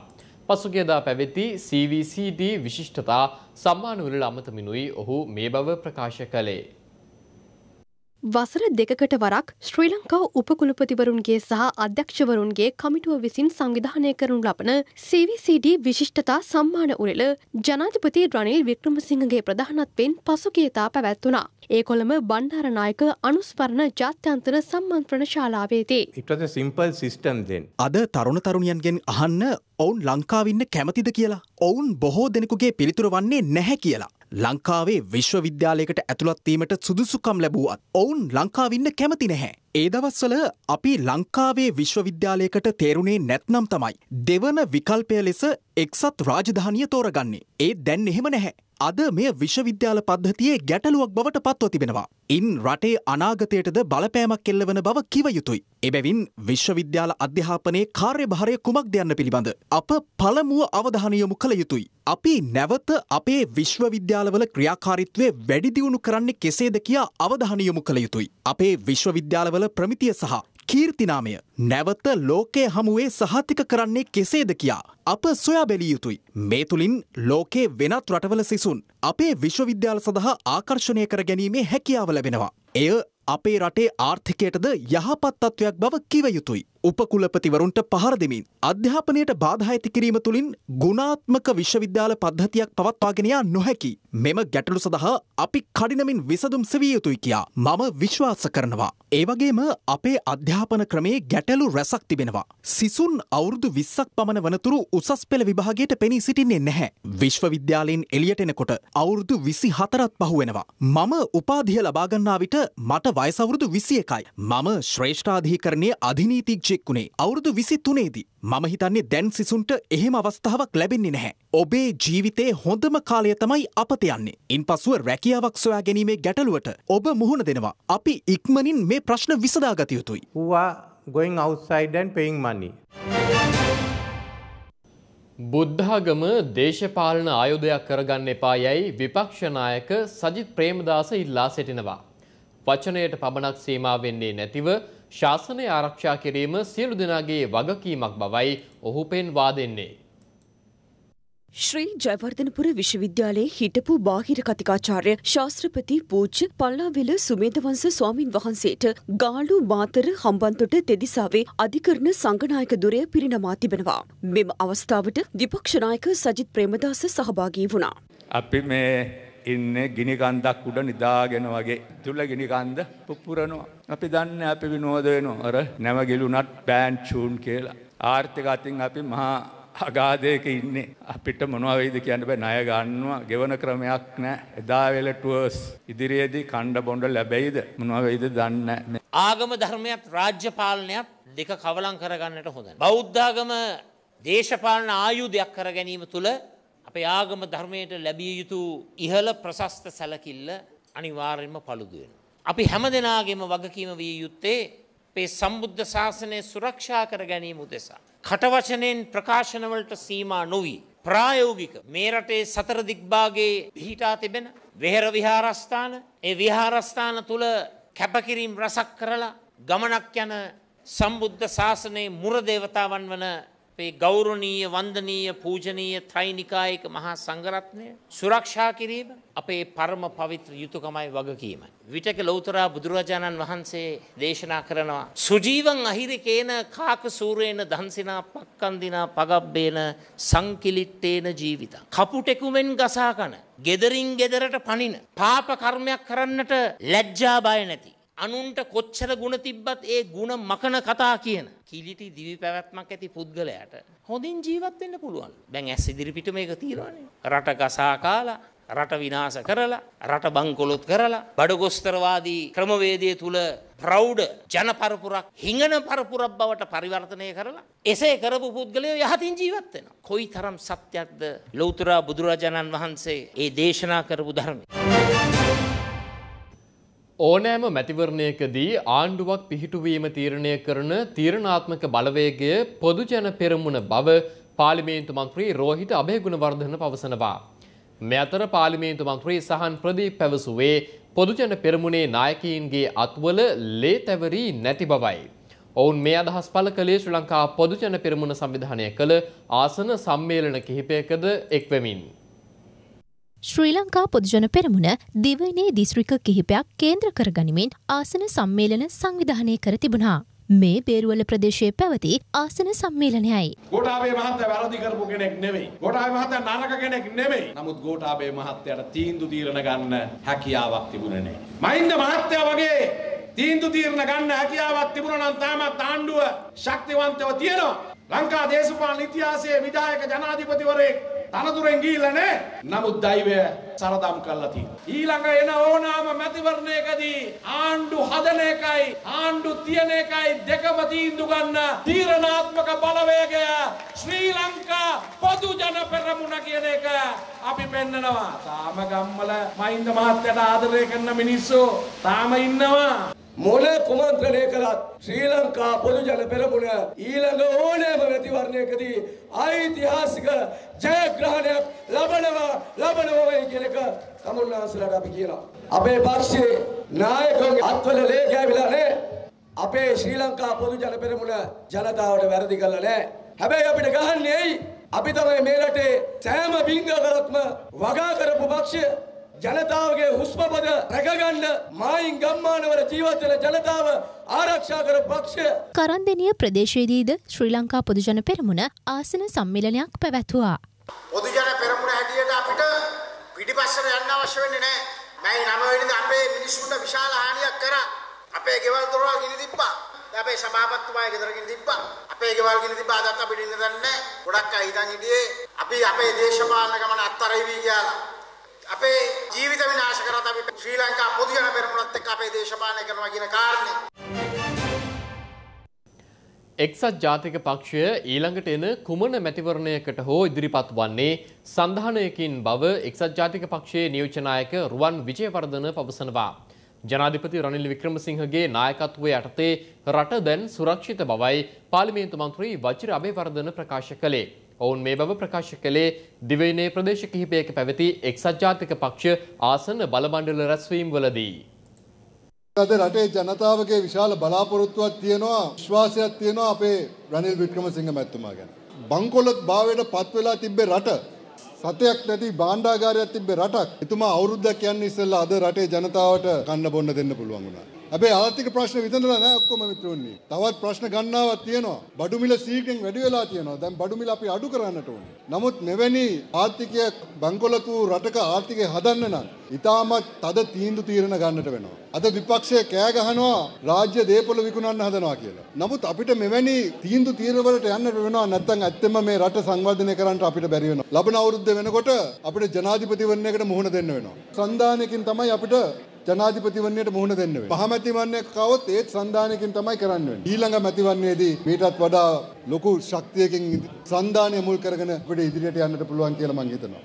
පසුගියදා පැවති CVCD විශිෂ්ටතා සම්මානවල අමතමිනුයි ඔහු මේ බව ප්‍රකාශ කළේ. වසර දෙකකට වරක් ශ්‍රී ලංකා උපකුලපතිවරුන්ගේ සහ අධ්‍යක්ෂවරුන්ගේ කමිටුව විසින් සංවිධානය කරනු ලබන CVCD විශිෂ්ටතා සම්මාන උරෙල ජනාධිපති රනිල් වික්‍රමසිංහගේ ප්‍රධානත්වෙන් පසුගියතා පැවැත්වුණා. ඒ කොළඹ බණ්ඩාරනායක අනුස්පරණ ජාත්‍යන්තර සම්මන්ත්‍රණ ශාලාවේදී. සිම්පල් සිිස්ටම් දෙන්. අද තරුණ තරුණියන්ගෙන් අහන්න ඔවුන් ලංකාවින්න කැමතිද කියලා. ඔවුන් බොහෝ දෙනෙකුගේ පිළිතුර වන්නේ නැහැ කියලා. ලංකාවේ විශ්වවිද්‍යාලයකට ඇතුළත්වීමට සුදුසුකම් ලැබුවත් ඔවුන් ලංකාවින්න කැමති නැහැ. ඒ දවස්වල අපි ලංකාවේ විශ්වවිද්‍යාලයකට තේරුණේ නැත්නම් තමයි. දෙවන විකල්පය ලෙස එක්සත් රාජධානිය තෝරගන්නේ. ඒ දැන් එහෙම නැහැ. අද මෙය විශ්වවිද්‍යාල පද්ධතියේ ගැටලුවක් බවට පත්ව තිබෙනවා. ඉන් රටේ අනාගතයටද බලපෑමක් එල්ලවන බව කිව යුතුයි. එබැවින් විශ්වවිද්‍යාල අධ්‍යාපනයේ කාර්යභාරය කුමක්ද යන්න පිළිබඳ අප පළමුව අවධානය යොමු කළ යුතුයි. අපි නැවත අපේ විශ්වවිද්‍යාලවල ක්‍රියාකාරීත්වය වැඩි දියුණු කරන්නේ කෙසේද කියා අවධානය යොමු කළ යුතුයි. අපේ විශ්වවිද්‍යාලවල සිංහල ප්‍රමිතිය සහ කීර්තිනාමය නැවත ලෝකය හමුවේ සහතික කරන්නේ කෙසේද කියා අප සොයා බැලිය යුතුයි. මේ තුළින් ලෝකේ වෙනත් රටවල සිසුන් අපේ විශ්වවිද්‍යාල සඳහා ආකර්ෂණය කර ගැනීමේ හැකියාව ලැබෙනවා. එය අපේ රටේ ආර්ථිකයටද යහපත් තත්ත්වයක් බව කිව යුතුයි. උපකුලපතිවරුන්ට පහර දෙමින් අධ්‍යාපනයට බාධා ඇති කිරීම තුළින් ගුණාත්මක විශ්වවිද්‍යාල පද්ධතියක් පවත්වාගෙන යා නොහැකි. මෙම ගැටලු සඳහා අපි කඩිනමින් විසඳුම් සෙවිය යුතුයි කියා මම විශ්වාස කරනවා. ඒ වගේම අපේ අධ්‍යාපන ක්‍රමේ ගැටලු රැසක් තිබෙනවා. සිසුන් අවුරුදු 20ක් පමණ වනතුරු උසස් පෙළ විභාගයට පෙනී සිටින්නේ නැහැ. විශ්වවිද්‍යාලයෙන් එළියට එනකොට අවුරුදු 24ත් පහුවෙනවා. මම උපාධිය ලබා ගන්නා විට මට වයස අවුරුදු 21යි. මම ශ්‍රේෂ්ඨාධිකරණයේ අධිනීතිඥ පුංචෙක් වුණේ අවුරුදු විසි තුනේදී. මම හිතන්නේ දැන් සිසුන්ට එහෙම අවස්ථාවක් ලැබෙන්නේ නැහැ. ඔබේ ජීවිතේ හොඳම කාලය තමයි අපතයන්නේ. ඉන් පසුව රැකියාවක් සොයා ගැනීමේ ගැටලුවට ඔබ මුහුණ දෙනවා. අපි ඉක්මනින් මේ ප්‍රශ්න විසදාගත යුතුයි. හවා ගොයින් අවසයිඩන් පෙයින් මන්නේ. බුද්ධාගම දේශපාලන ආයුධයක් කරගන්න එපා යැයි විපක්ෂනායක සජිත් ප්‍රේමදාස ඉල්ලා සිටිනවා. වචනයට පමණක් සීමා වෙන්නේ නැතිව ශාසනය ආරක්ෂා කිරීම සියලු දෙනාගේ වගකීමක් බවයි ඔහු පෙන්වා දෙන්නේ. ශ්‍රී ජයවර්ධනපුර විශ්වවිද්‍යාලයේ හිටපු බාහිර කතිකාචාර්ය ශාස්ත්‍රපති පූජ්‍ය පල්ලාවිල සුමේධවංශ ස්වාමින් වහන්සේට ගාලු මාතර හම්බන්තොට දෙදිසාවේ අධිකරණ සංඝනායක දුරය පිරිනමා තිබෙනවා. මෙම අවස්ථාවට විපක්ෂ නායක සජිත් ප්‍රේමදාස සහභාගී වුණා. අපි මේ ඉන්න ගිනිකන්දක් උඩ නිදාගෙන වගේ තුළ ගිනිකන්ද පුපුරනවා. අපි දන්න අපි විනෝදයනවා අර නැවගෙලුනත් පෑන්චූන් කියලා. ආර්ථික අතින් අපි මහා අගාදයක ඉන්නේ අපිට මොනවයිද කියන්න බෑ ණය ගන්නවා ගෙවන ක්‍රමයක් නෑ එදා වෙලටුවර්ස් ඉදිරියේදී කණ්ඩ බොණ්ඩ ලැබෙයිද මොනවයිද දන්නේ ආගම ධර්මයක් රාජ්‍ය පාලනයක් දෙක කවලම් කරගන්නට හොඳයි බෞද්ධාගම දේශපාලන ආයුධයක් කර ගැනීම තුළ අපේ ආගම ධර්මයට ලැබිය යුතු ඉහළ ප්‍රශස්ත සැලකිල්ල අනිවාර්යෙන්ම පළුදු වෙනවා. අපි හැම දෙනාගේම වගකීම විය යුත්තේ අපේ සම්බුද්ධ ශාසනය සුරක්ෂා කර ගැනීම උදෙසා. කටවචනෙන් ප්‍රකාශනවලට සීමා නොවී ප්‍රායෝගික මේ රටේ සතර දිග්භාගයේ පිහිටා තිබෙන වෙහෙර විහාරස්ථාන ඒ විහාරස්ථාන තුල කැපකිරීම් රසක් කරලා ගමනක් යන සම්බුද්ධ ශාසනයේ මුර දේවතාවන් වන අපේ ගෞරවනීය වන්දනීය පූජනීය ත්‍රිනිකායික මහා සංඝරත්නය සුරක්ෂා කිරීම අපේ පරම පවිත්‍ර යුතුයකමයි වගකීම. විටක ලෞතර බුදුරජාණන් වහන්සේ දේශනා කරනවා සුජීවං අහිරිකේන කාක සූරේන දන්සිනා පක්කන්දිනා පගබ්බේන සංකිලිට්ටේන ජීවිත. කපුටෙකුමෙන් ගසා කන, gederin gederata පනින, පාප කර්මයක් කරන්නට ලැජ්ජා බය නැති අනුන්ට කොච්චර ಗುಣ තිබ්බත් ඒ ಗುಣ මකන කතා කියන කිලිටි දිවි පැවැත්මක් ඇති පුද්ගලයාට හොඳින් ජීවත් වෙන්න පුළුවන්. දැන් ඇස් ඉදිරි පිට මේක තියෙනවානේ. රට ගසා කාලා රට විනාශ කරලා රට බංකොලොත් කරලා බඩගොස්තරවාදී ක්‍රමවේදයේ තුල ප්‍රෞඩ ජනපරපුරක් හිඟන පරපුරක් බවට පරිවර්තනය කරලා එසේ කරපු පුද්ගලයෝ යහතින් ජීවත් වෙනවා. කොයිතරම් සත්‍යක්ද ලෞතර බුදුරජාණන් වහන්සේ ඒ දේශනා කරපු ධර්මය. ඕනෑම මැතිවරණයකදී ආණ්ඩුවක් පිහිටුවීම තීරණය කරන තීරණාත්මක බලවේගය පොදුජන පෙරමුණ බව පාලිමේන්තු මන්ත්‍රී රෝහිත අභයගුණවර්ධන පවසනවා. මෙ අතර පාලිමේන්තු මන්ත්‍රී සහන් ප්‍රදීප් පැවසුවේ පොදුජන පෙරමුණේ නායකීන්ගේ අත්වල ලේ තැවරී නැති බවයි. ඔවුන් මේ අදහස් පල කළේ ශ්‍රී ලංකා පොදුජන පෙරමුණ සංවිධානය කළ ආසන සම්මේලන කිහිපයකද එක්වමින්. ශ්‍රී ලංකා පොදුජන පෙරමුණ දිවයිනේ දිස්ත්‍රික කිහිපයක් කේන්ද්‍ර කරගනිමින් ආසන සම්මේලන සංවිධානය කර තිබුණා. මේ බේරුවල ප්‍රදේශයේ පැවති ආසන සම්මේලනයයි. ගෝඨාභය මහත්තයා වැරදි කරපු කෙනෙක් නෙවෙයි. ගෝඨාභය මහත්තයා නරක කෙනෙක් නෙවෙයි. නමුත් ගෝඨාභය මහත්තයාට තීන්දුව තීරණ ගන්න හැකියාවක් තිබුණේ නැහැ. මහින්ද මහත්තයා වගේ තීන්දුව තීරණ ගන්න හැකියාවක් තිබුණා නම් තාමත් ආණ්ඩුව ශක්තිවන්තව තියෙනවා. ලංකා දේශපාලන ඉතිහාසයේ විධායක ජනාධිපතිවරයෙක් තනතුරෙන් ගිහිල්ලා නැහැ. නමුත් දෛවය සරදම් කරලා තියෙනවා. ඊළඟ එන ඕනෑම මැතිවරණයකදී ආණ්ඩු හදන එකයි ආණ්ඩු තියන එකයි දෙකම තීන්දුව ගන්න තීරණාත්මක බලවේගය ශ්‍රී ලංකා පොදු ජන පෙරමුණ කියන එක අපි පෙන්නනවා. තාම ගම්වල මහින්ද මහත්තයාට ආදරය කරන මිනිස්සු තාම ඉන්නවා. මොන කුමන්ත්‍රණය කළත් ශ්‍රී ලංකා පොදු ජන පෙරමුණ ඊළඟ ඕනෑම මැතිවරණයකදී ඓතිහාසික ජයග්‍රහණයක් ලබනවා ලබනවායි කියන එක සමුන්නාන්සලාට අපි කියනවා. අපේ පක්ෂයේ නායකයන්ගේ අත්වල ලේ ගෑවිලා නැහැ. අපේ ශ්‍රී ලංකා පොදු ජන පෙරමුණ ජනතාවට වැරදි කළා නැහැ. හැබැයි අපිට ගහන්නේ ඇයි? අපි තමයි මේ රටේ සෑම බිංගකරත්ම වගා කරපු පක්ෂය ජනතාවගේ හුස්මපද රැකගන්න මායින් ගම්මානවල ජීවත්වන ජනතාව ආරක්ෂා කර පක්ෂය. කරන්දනිය ප්‍රදේශයේදීද ශ්‍රී ලංකා පොදුජන පෙරමුණ ආසන සම්මිලනයක් පැවැත්තුවා. පොදුජන පෙරමුණ හැටියට අපිට පිටිපස්සට යන්න අවශ්‍ය වෙන්නේ නැහැ. මයි නමවෙනිද අපේ මිනිස්සුන්ට විශාල හානියක් කරා. අපේ ගෙවල් දොරවල් ගිනි තිබ්බා. අපේ සභාපතිතුමා ගෙදර ගිනි තිබ්බා. අපේ ගෙවල් ගිනි තිබ්බා අදත් අපිට ඉන්න දන්නේ නැහැ. ගොඩක් අය හිතන් හිටියේ අපි අපේ දේශපාලන ගමන අත්තරයි වී කියලා. අපේ ජීවිත විනාශ කරත් අපි ශ්‍රී ලංකා පොදු ජන පෙරමුණත් එක්ක අපේ දේශපාලනය කරනවා කියන කාරණේ. එක්සත් ජාතික පක්ෂය ඊළඟට එන කුමන මැතිවරණයකට හෝ ඉදිරිපත් වන්නේ සන්ධානයකින් බව එක්සත් ජාතික පක්ෂයේ නියෝජනායක රුවන් විජයවර්ධන පවසනවා. ජනාධිපති රනිල් වික්‍රමසිංහගේ නායකත්වය යටතේ රට දැන් සුරක්ෂිත බවයි පාර්ලිමේන්තු මන්ත්‍රී වජිර අබේවර්ධන ප්‍රකාශ කළේ. ඔවුන් මේ බව ප්‍රකාශ කළේ දිවයිනේ ප්‍රදේශ කිහිපයක පැවති එක්සත් ජාතික පක්ෂ ආසන බලමණ්ඩල රැස්වීම් වලදී. අද රටේ ජනතාවගේ විශාල බලාපොරොත්තුවක් තියෙනවා විශ්වාසයක් තියෙනවා අපේ රනිල් වික්‍රමසිංහ මැතිතුමා ගැන. බංකොලොත් භාවයට පත් වෙලා තිබ්බේ රට සතයක් නැති භාණ්ඩාගාරයක් තිබ්බේ රටක්. එතුමා අවුරුද්දක් යන්නේ ඉස්සෙල්ලා අද රටේ ජනතාවට කන්න බොන්න දෙන්න පුළුවන් වුණා. හැබැයි ආර්ථික ප්‍රශ්න විඳලා නැහැ ඔක්කොම මිත්‍රෝන්නේ. තවත් ප්‍රශ්න ගණනාවක් තියෙනවා. බඩු මිල 100කින් වැඩි වෙලා තියෙනවා. දැන් බඩු මිල අපි අඩු කරන්නට ඕනේ. නමුත් මෙවැනි ආර්ථිකය බංකොලොතු රටක ආර්ථිකය හදන්න නම් ඉතාමත් තද තීන්දුව තීරණ ගන්නට වෙනවා. අද විපක්ෂය කෑ ගහනවා රාජ්‍ය දේපොළ විකුණන්න හදනවා කියලා. නමුත් අපිට මෙවැනි තීන්දුව තීරණ වලට යන්න වෙනවා නැත්නම් ඇත්තම මේ රට සංවර්ධනය කරන්න අපිට බැරි වෙනවා. ලබන අවුරුද්ද වෙනකොට අපිට ජනාධිපතිවරණයකට මුහුණ දෙන්න වෙනවා. සංදානයකින් තමයි අපිට ජනාධිපතිවරණයට මුහුණ දෙන්න වෙනවා. පහ මැතිවරණය කවොත් ඒත් සංධානයකින් තමයි කරන්න වෙන්නේ. ඊළඟ මැතිවරණයේදී මීටත් වඩා ලොකු ශක්තියකින් සංධානය මුල් කරගෙන අපිට ඉදිරියට යන්නට පුළුවන් කියලා මම හිතනවා.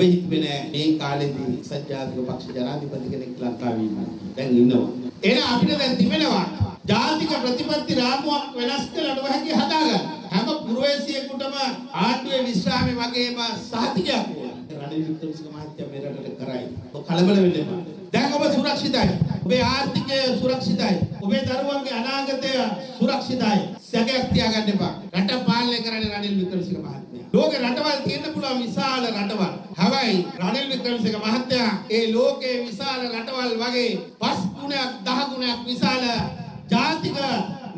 ඔය හිතුවේ නෑ මේ කාලෙදී සත්‍යාධික පක්ෂ ජනාධිපති කෙනෙක් ලංකාවේ ඉන්නවා. දැන් ඉන්නවා. එහෙනම් අපිට දැන් තිබෙනවා ජාතික ප්‍රතිපත්ති රාමුවක් වෙනස් කරලා නොහැකි හදාගන්න. හැම පුරවැසියෙකුටම ආණ්ඩුවේ විශ්‍රාමයේ වගේම සහතිකයක් ඕන. රනිල් වික්‍රමසිංහ මහත්තයා මේ රටට කරයි. ඔය කලබල වෙන්න එපා. දැන් ඔබ සුරක්ෂිතයි. ඔබේ ආර්ථිකය සුරක්ෂිතයි. ඔබේ දරුවන්ගේ අනාගතය සුරක්ෂිතයි. සැකයක් තියාගන්න එපා. රට පාලනය කරන්නේ රනිල් වික්‍රමසිංහ මහත්මයා. ලෝකේ රටවල් තියෙන්න පුළුවන් විශාල රටවල්. හැබැයි රනිල් වික්‍රමසිංහ මහත්මයා ඒ ලෝකේ විශාල රටවල් වගේ 5 ගුණයක් 10 ගුණයක් විශාල ජාතික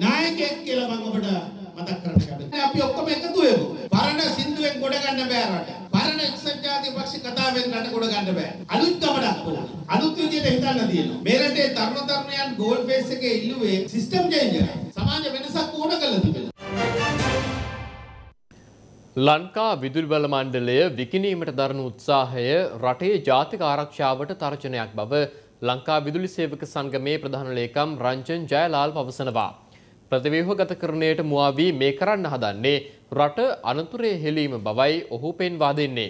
නායකයෙක් කියලා මම ඔබට මතක් කරන්න ගන්න. අපි ඔක්කොම එකතු වෙමු. පරණ සින්දුවෙන් ගොඩ ගන්න බෑ රට. පරණ එක්සත් ජාතික පක්ෂ කතාවෙන් රට ගොඩ ගන්න බෑ. අලුත් ගමනක් ඕන. අලුත් විදියට හිතන්න තියෙනවා. මේ රටේ තරුණ තරුණියන් ගෝල් ෆේස් එකේ ඉල්ලුවේ සිස්ටම් චේන්ජ් එකක්. සමාජ වෙනසක් ඕන කරලා තිබෙනවා. ලංකා විදුල්බල මණ්ඩලය විකිනීමට දරන උත්සාහය රටේ ජාතික ආරක්ෂාවට තර්ජනයක් බව ලංකා විදුලි සේවක සංගමේ ප්‍රධාන ලේකම් රංජන් ජයලාල් පවසනවා. ප්‍රතිව්‍යුහගතකරණයට මුවා වී මේ කරන්න හදන්නේ රට අනතුරේ හෙළීම බවයි ඔහු පෙන්වා දෙන්නේ.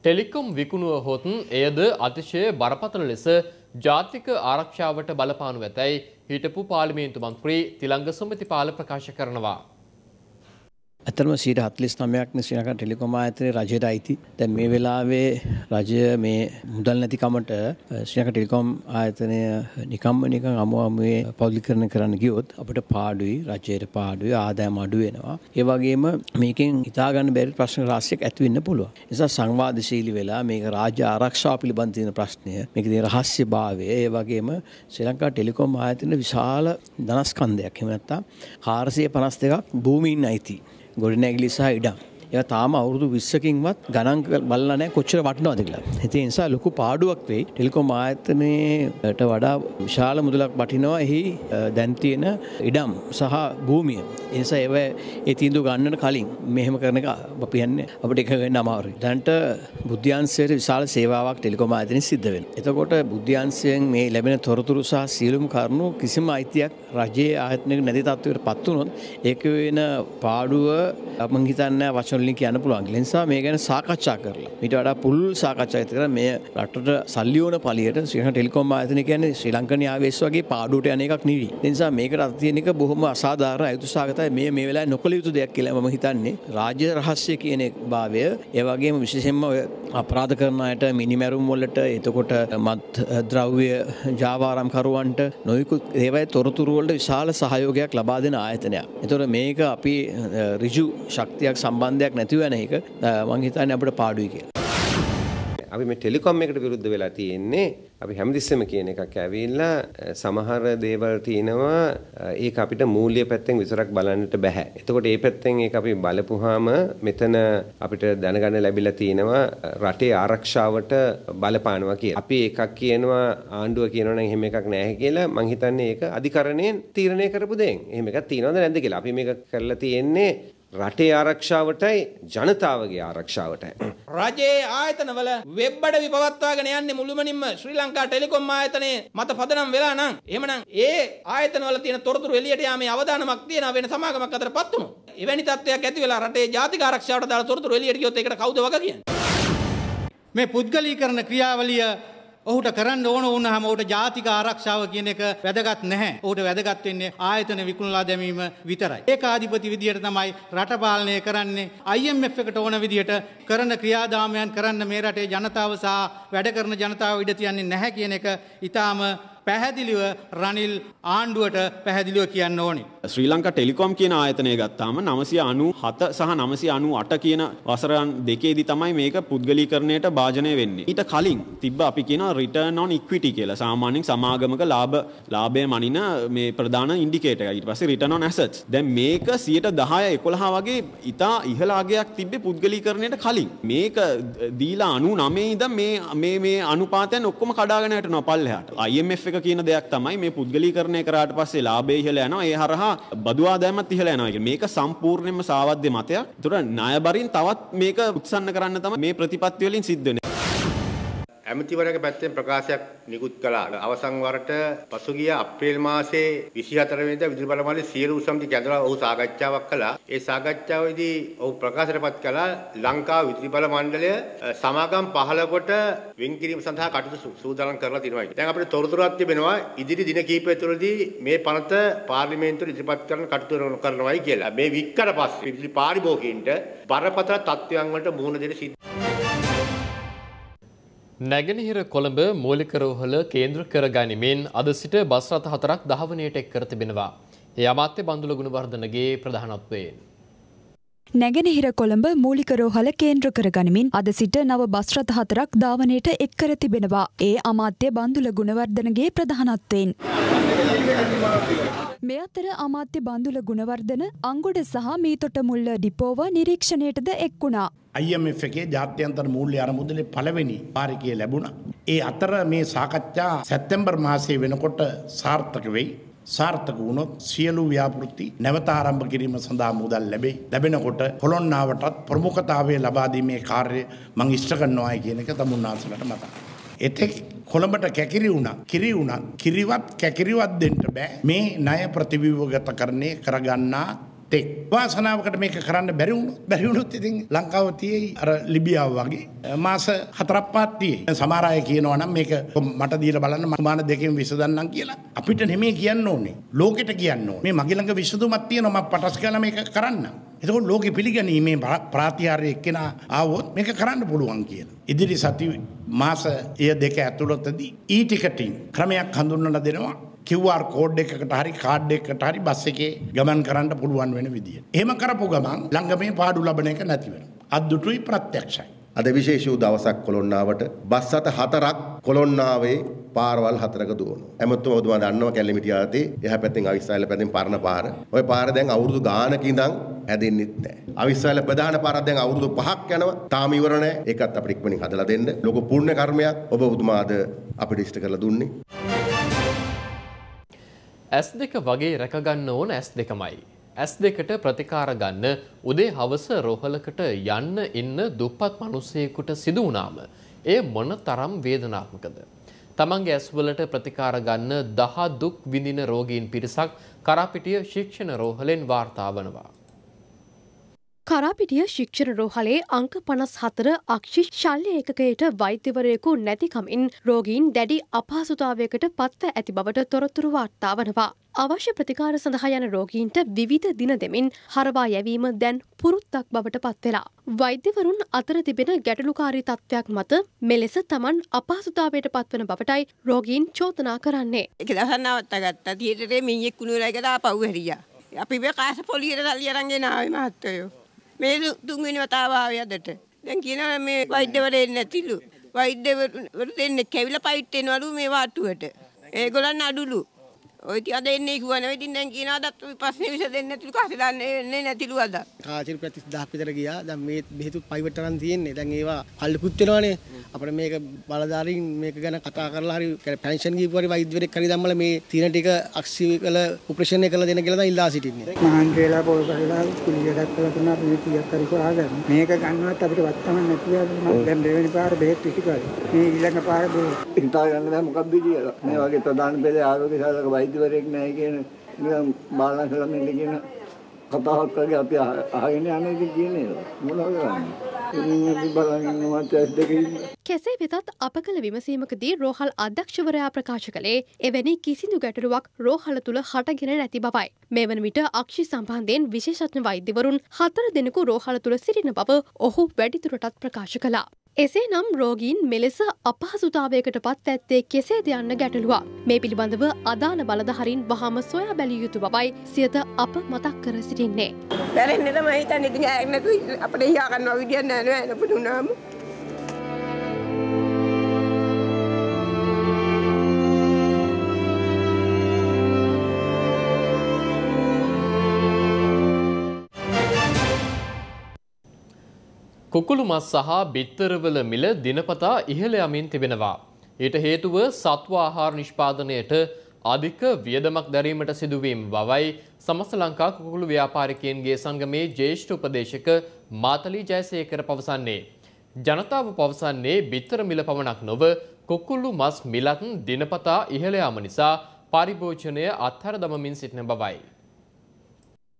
ටෙලිකොම් විකුණුව හොත් එයද අතිශය බරපතල ලෙස ජාතික ආරක්ෂාවට බලපානු ඇතැයි හිටපු පාර්ලිමේන්තු මන්ත්‍රී තිලංග සුමතිපාල ප්‍රකාශ කරනවා. ඇතම සීට හත්ලිස් නමයක්න සිනක ටෙලිකොම ඇතරේ රජයට අයිති දැ මේ වෙලාවේ රජය මේ මුදල් නැතිකමට සිනක ටෙලිකොම් ආයතනය නිකම්ම නික අමුවමුවේ පෞද්ලිකරණ කරන්න ගියොත් අපට පාඩුයි රජයට පාඩුයි ආදායම අඩුවෙනවා ඒවගේම මේකින් ඉතාගන්න බැරි ප්‍රශ්න රාශයක් ඇතිවෙන්න පුළුව නිසා සංවාධශීලි වෙලා මේක රාජ ආරක්ෂා පිළිබන්තින ප්‍රශ්නය මේකදේ රහස්්‍ය භාවය ඒ වගේම ශ්‍රලංකා ටෙලිකොම් ආයතන විශාල දනස්කන්දයක් හෙමනත්තා කාරසය පනස් දෙකක් භූමීන් අයිති Gordon Eglisajda. එයා තාම අවුරුදු 20කින්වත් ගණන් බලලා නැහැ කොච්චර වටිනවද කියලා. ඉතින් ඒ නිසා ලොකු පාඩුවක් වෙයි. ටෙලිකොම් ආයතනයට වඩා විශාල මුදලක් වටිනවා එහි දැන් තියෙන ඉඩම් සහ භූමිය. ඒ නිසා ඒව ඒ තීන්දුව ගන්නට කලින් මෙහෙම කරන එක අපි කියන්නේ අපිට එක වෙන්න අමාරුයි. දැන්ට බුද්ධ්‍යාංශයේ විශාල සේවාවක් ටෙලිකොම් ආයතනයේ සිද්ධ වෙනවා. එතකොට බුද්ධ්‍යාංශයෙන් මේ ලැබෙන තොරතුරු සහ සියලුම කරුණු කිසිම අයිතියක් රජයේ ආයතනයක නැති තත්ත්වයකට පත් වුණොත් ඒක වෙන පාඩුව මම හිතන්නේ වචන වලින් කියන්න පුළුවන් ලෙනිසා මේ ගැන සාකච්ඡා කරලා මිට වඩා පුල් සාකච්ඡා ඇති කර මේ රටට සල්ලියෝන පලියට සිහ ටෙල්කොම් ආයතන කියන්නේ ශ්‍රී ලංකන ආවේශ වගේ පාඩුවට යන එකක් නිවි. නිසා මේකට අත්තියනක බොහොම අසාධාරණ අයුතු සාගතයි මේ මේ වෙලා නොකළ යුතු දෙයක් කියලා මම හිතන්නේ රාජ්‍ය රහස්‍ය කියන භාවය ඒ වගේම විශේෂයෙන්ම ඔය අපරාධ කරන අයට මිනිමැරුම් වලට එතකොට මත් ද්‍රව්‍ය ජාවාරම්කරුවන්ට නොයෙකුත් ඒවයි තොරතුරු වලට විශාල සහයෝගයක් ලබා දෙන ආයතනයක්. ඒතොර මේක අපි ඍජු ශක්තියක් සම්බන්ධයක් දෙයක් නැතිවන එක මං හිතන්නේ අපිට පාඩුයි කියලා. අපි මේ ටෙලිකොම් එකට විරුද්ධ වෙලා තියෙන්නේ අපි හැමතිස්සෙම කියන එකක් ඇවිල්ලා සමහර දේවල් තියෙනවා ඒක අපිට මූල්‍ය පැත්තෙන් විතරක් බලන්නට බෑ. එතකොට ඒ පැත්තෙන් ඒක අපි බලපුවාම මෙතන අපිට දැනගන්න ලැබිලා තියෙනවා රටේ ආරක්ෂාවට බලපානවා කියලා. අපි එකක් කියනවා ආණ්ඩුව කියනවා නම් එහෙම එකක් නැහැ කියලා මං හිතන්නේ ඒක අධිකරණයෙන් තීරණය කරපු දෙයක්. එහෙම එකක් තියනවද නැද්ද කියලා. අපි මේක කරලා තියෙන්නේ රටේ ආරක්ෂාවටයි ජනතාවගේ ආරක්ෂාවටයි රජයේ ආයතනවල වෙබ් අඩවි පවත්වාගෙන යන්නේ මුළුමනින්ම ශ්‍රී ලංකා ටෙලිකොම් ආයතනයේ මත පදනම් වෙලා නම් එහෙමනම් ඒ ආයතනවල තියෙන තොරතුරු එළියට යාමේ අවදානමක් තියෙන වෙන සමාගමක් අතරපත් වුණා එවැනි තත්ත්වයක් ඇති වෙලා රටේ ජාතික ආරක්ෂාවට දාලා තොරතුරු එළියට ගියොත් ඒකට කවුද වග කියන්නේ මේ පුද්ගලීකරණ ක්‍රියාවලිය ඔහුට කරන්න ඕන වුණහම ඔහුට ජාතික ආරක්ෂාව කියන එක වැදගත් නැහැ. ඔහුට වැදගත් වෙන්නේ ආයතන විකුණලා දැමීම විතරයි. ඒකාධිපති විදියට තමයි රට පාලනය කරන්නේ. IMF එකට ඕන විදියට කරන ක්‍රියාදාමයන් කරන්න මේ රටේ ජනතාව සහ වැඩ කරන ජනතාව ඉඩ තියන්නේ නැහැ කියන එක ඊටාම පැහැදිලිව රනිල් ආණ්ඩුවට පැහැදිලිව කියන්න ඕනේ. ශ්‍රී ලංකා ටෙලිකොම් කියන ආයතනය ගත්තාම 997 සහ 998 කියන වසරන් දෙකේදී තමයි මේක පුද්ගලීකරණයට භාජනය වෙන්නේ. ඊට කලින් තිබ්බ අපි කියන return on equity කියලා සාමාන්‍යයෙන් සමාගමක ලාභ ලාභය මනින මේ ප්‍රධාන ඉන්ඩිකේටර් ඊට පස්සේ return on assets. දැන් මේක 10 11 වගේ ඉතා ඉහළ අගයක් තිබ්බේ පුද්ගලීකරණයට කලින්. මේක දීලා 99 ඉඳන් මේ මේ මේ අනුපාතයන් ඔක්කොම කඩාගෙන යටනවා පල්ලෙහාට. IMF එක කියන දෙයක් තමයි මේ පුද්ගලීකරණය කරාට පස්සේ ලාභය ඉහළ යනවා. ඒ හරහා බදවා දැමත් ඉහලා යනවා කියලා. මේක සම්පූර්ණයෙන්ම සාවද්ද මතයක්. ඒතර ණයබරින් තවත් මේක උත්සන්න කරන්න තමයි මේ ප්‍රතිපත්ති වලින් සිද්ධ වෙන්නේ. ඇමතිවරයාගේ පැත්තෙන් ප්‍රකාශයක් නිකුත් කළා. අවසන් වරට පසුගිය අප්‍රේල් මාසයේ 24 වෙනිදා විදුලි බලමාලේ සියලු උසමිති කැඳවලා ඔහු සාකච්ඡාවක් කළා. ඒ සාකච්ඡාවේදී ඔහු ප්‍රකාශයටපත් කළා ලංකාව විදුලි බල මණ්ඩලය සමාගම් 15 කොට වෙන් කිරීම සඳහා කටයුතු සූදානම් කරලා තියෙනවා කියලා. දැන් අපිට තොරතුරක් තිබෙනවා ඉදිරි දින කිහිපය තුළදී මේ පනත පාර්ලිමේන්තුවට ඉදිරිපත් කරන කටයුතු කරනවායි කියලා. මේ වික්කර පස්සේ විදුලි පාරිභෝගිකයින්ට බරපතල තත්ත්වයන් වලට මුහුණ දෙන සිද්ධ නැගෙනහිර කොළඹ මූලික රෝහල කේන්ද්‍ර කර ගනිමින් අද සිට බස් රථ හතරක් දහවනයට එක් කර තිබෙනවා. ඒ අමාත්‍ය බන්දුල ගුණවර්ධනගේ ප්‍රධානත්වයෙන්. නැගෙනහිර කොළඹ මූලික රෝහල කේන්ද්‍ර කර ගනිමින් අද සිට නව බස් රථ හතරක් ධාවනයට එක් කර තිබෙනවා. ඒ අමාත්‍ය බන්දුල ගුණවර්ධනගේ ප්‍රධානත්වයෙන්. මේ අතර අමාත්‍ය බන්දුල ගුණවර්ධන අංගොඩ සහ මීතොට මුල්ල ඩිපෝව නිරීක්ෂණයටද එක් වුණා. IMF එකේ ජාත්‍යන්තර මූල්‍ය අරමුදලේ පළවෙනි පාරිකය ලැබුණා. ඒ අතර මේ සාකච්ඡා සැප්තැම්බර් මාසයේ වෙනකොට සාර්ථක වෙයි. සාර්ථක වුණොත් සියලු ව්‍යාපෘති නැවත ආරම්භ කිරීම සඳහා මුදල් ලැබේ. ලැබෙනකොට කොළොන්නාවටත් ප්‍රමුඛතාවය ලබා දීමේ කාර්යය මම ඉෂ්ට කරනවායි කියන එක තමුන්නාසලට මතක්. එතෙක් කොළඹට කැකිරි වුණා කිරි වුණා කිරිවත් කැකිරිවත් දෙන්න බෑ මේ ණය ප්‍රතිවිවගත කරන්නේ කරගන්නා තේ වාසනාවකට මේක කරන්න බැරි වුණොත් බැරි වුණොත් ඉතින් ලංකාව තියෙයි අර ලිබියාව වගේ මාස හතරක් පාත් තියෙයි සමහර අය කියනවා නම් මේක මට දීලා බලන්න මම මාන දෙකෙන් විසඳන්නම් කියලා අපිට නෙමෙයි කියන්න ඕනේ ලෝකෙට කියන්න ඕනේ මේ මගේ ළඟ විසඳුමක් තියෙනවා මම පටස් ගාලා මේක කරන්න එතකොට ලෝකෙ පිළිගැනීමේ ප්‍රාතිහාර්ය එක්කෙනා ආවොත් මේක කරන්න පුළුවන් කියලා ඉදිරි සති මාස එය දෙක ඇතුළතදී ඊ ටිකටින් ක්‍රමයක් හඳුන්වලා දෙනවා QR කෝඩ් එකකට හරි කාඩ් එකකට හරි බස් එකේ ගමන් කරන්න පුළුවන් වෙන විදිය. එහෙම කරපු ගමන් ළඟ මේ පාඩු ලබන එක නැති වෙනවා. අද්දුටුයි ප්‍රත්‍යක්ෂයි. අද විශේෂ වූ දවසක් කොළොන්නාවට බස් අත හතරක් කොළොන්නාවේ පාරවල් හතරක දුවනවා. හැමතුම ඔබතුමා දන්නවා කැලමිටි ආතේ එහා පැත්තෙන් අවිස්සාවල පැත්තෙන් පරණ පාර. ওই පාර දැන් අවුරුදු ගානක ඉඳන් හැදෙන්නෙත් නැහැ. අවිස්සාවල ප්‍රධාන පාරක් දැන් අවුරුදු 5ක් යනවා. තාම ඉවර නැහැ. ඒකත් අපිට ඉක්මනින් හදලා දෙන්න. ලොකු පුණ්‍ය කර්මයක් ඔබ ඔබතුමා අද අපිට ඉෂ්ට කරලා දුන්නේ. ඇස් දෙක වගේ රැකගන්න ඕන ඇස් දෙකමයි. ඇස් දෙකට ප්‍රතිකාර ගන්න උදේ හවස රෝහලකට යන්න ඉන්න දුප්පත් මිනිසෙකුට සිදු වුණාම ඒ මොන තරම් වේදනාත්මකද? තමන්ගේ ඇස්වලට ප්‍රතිකාර ගන්න දහ දුක් විඳින රෝගීන් පිරිසක් කරාපිටිය ශික්ෂණ රෝහලෙන් වාර්තා වනවා. කරාපිටිය ශික්ෂණ රෝහලේ අංක පනස් හතර අක්ෂි ශල්්‍ය ඒකයට වෛද්‍යවරයෙකු නැතිකමින් රෝගීන් දැඩි අපහසුතාවයකට පත්ව ඇති බවට තොරතුරු වාර්තා වනවා. අවශ්‍ය ප්‍රතිකාර සඳහා යන රෝගීන්ට විවිධ දින දෙමින් හරවා යැවීම දැන් පුරුත්තක් බවට පත්වෙලා. වෛද්‍යවරුන් අතර තිබෙන ගැටලුකාරී තත්ත්වයක් මත මෙලෙස තමන් අපහසුතාවයට පත්වන බවටයි රෝගීන් චෝතනා කරන්නේ. එක දසන්නවත්ත ගත්තා තියටරේ මියෙක් කුණුරයකට පව්හැරිය. අපි කාස පොලියට දල්ලියරන්ගේ නාව මහත්තයෝ. මේ තුන්වෙනි වතාව ආවේ අදට. දැන් කියනවා මේ වෛද්‍යවරු එන්නේ නැතිලු. වෛද්‍යවරු දෙන්නේ කැවිලා පයිට් එනවලු මේ වාට්ටුවට. ඒගොල්ලන් අඩුලු. ඔය ටික අද එන්නේ කිව්වනේ. ඔය ඉතින් දැන් කියනවා අදත් ওই ප්‍රශ්නේ විස දෙන්නේ නැතිලු කාසි දාන්නේ එන්නේ නැතිලු අද. කාසිර ප්‍රති 10000ක් විතර ගියා. දැන් මේ බෙහෙතු පයිවට් තරම් තියෙන්නේ. දැන් ඒවා කල්ලිකුත් වෙනවනේ. අපිට මේක බලධාරීන් මේක ගැන කතා කරලා හරි පෙන්ෂන් ගීපු හරි වෛද්‍යවරයෙක් හරි දැම්මලා මේ තියෙන ටික අක්සි කළ ඔපරේෂන් එක කරලා දෙන්න කියලා දැන් ඉල්ලා සිටින්නේ. මහන්සි වෙලා පොල් කරලා කුලියකට කරලා තුනා මේ 30ක් හරි කොහාගන්න. මේක ගන්නවත් අපිට වත්තම නැතිව මම දැන් දෙවෙනි පාර බෙහෙත් විසි කරා. මේ ඊළඟ පාර බෙහෙත්. ඉන්ටා ගන්න නැහැ මොකද්ද කියලා. මේ වගේ ප්‍රධාන පෙළේ ආරෝග්‍ය සාධක වෛද්‍ය වෛද්‍යවරයෙක් නැහැ කියන නිකන් බාලංශ ළමෙන්ද කියන කතාවක් වගේ අපි අහගෙන යන්නේ ඉතින් කියන්නේ මොනවද කරන්නේ කෙසේ වෙතත් අප කළ විමසීමකදී රෝහල් අධ්‍යක්ෂවරයා ප්‍රකාශ කළේ එවැනි කිසිදු ගැටලුවක් රෝහල තුළ හටගෙන නැති බවයි. මේ වන විට අක්ෂි සම්බන්ධයෙන් විශේෂඥ වෛද්‍යවරුන් හතර දෙනෙකු රෝහල තුළ සිටින බව ඔහු වැඩිදුරටත් ප්‍රකාශ කළා. එසේ නම් රෝගීන් මෙලෙස අපහසුතාවයකට පත් ඇත්තේ කෙසේද යන්න ගැටලුවක්. මේ පිළිබඳව අදාළ බලධහරින් වහම සොයා බැලිය යුතු බවයි සියත අප මතක් කර සිටින්නේ. පැරෙන්න්නට මහිතන් ඉති ඇක්නතු අපට යාගන්නවා විඩියන්න නෑ නපට උනාම. කුකුළු මස් සහ බිත්තරවල මිල දිනපතා ඉහළ යමින් තිබෙනවා. ඊට හේතුව සත්ව ආහාර නිෂ්පාදනයට අධික වියදමක් දැරීමට සිදුවීම බවයි සමස්ත ලංකා කුකුළු ව්‍යාපාරිකයන්ගේ සංගමේ ජ්‍යෙෂ්ඨ උපදේශක මාතලී ජයසේකර පවසන්නේ. ජනතාව පවසන්නේ බිත්තර මිල පමණක් නොව කුකුල්ලු මස් මිලත් දිනපතා ඉහළ යාම නිසා පරිභෝජනය අත්හර දමමින් සිටින බවයි.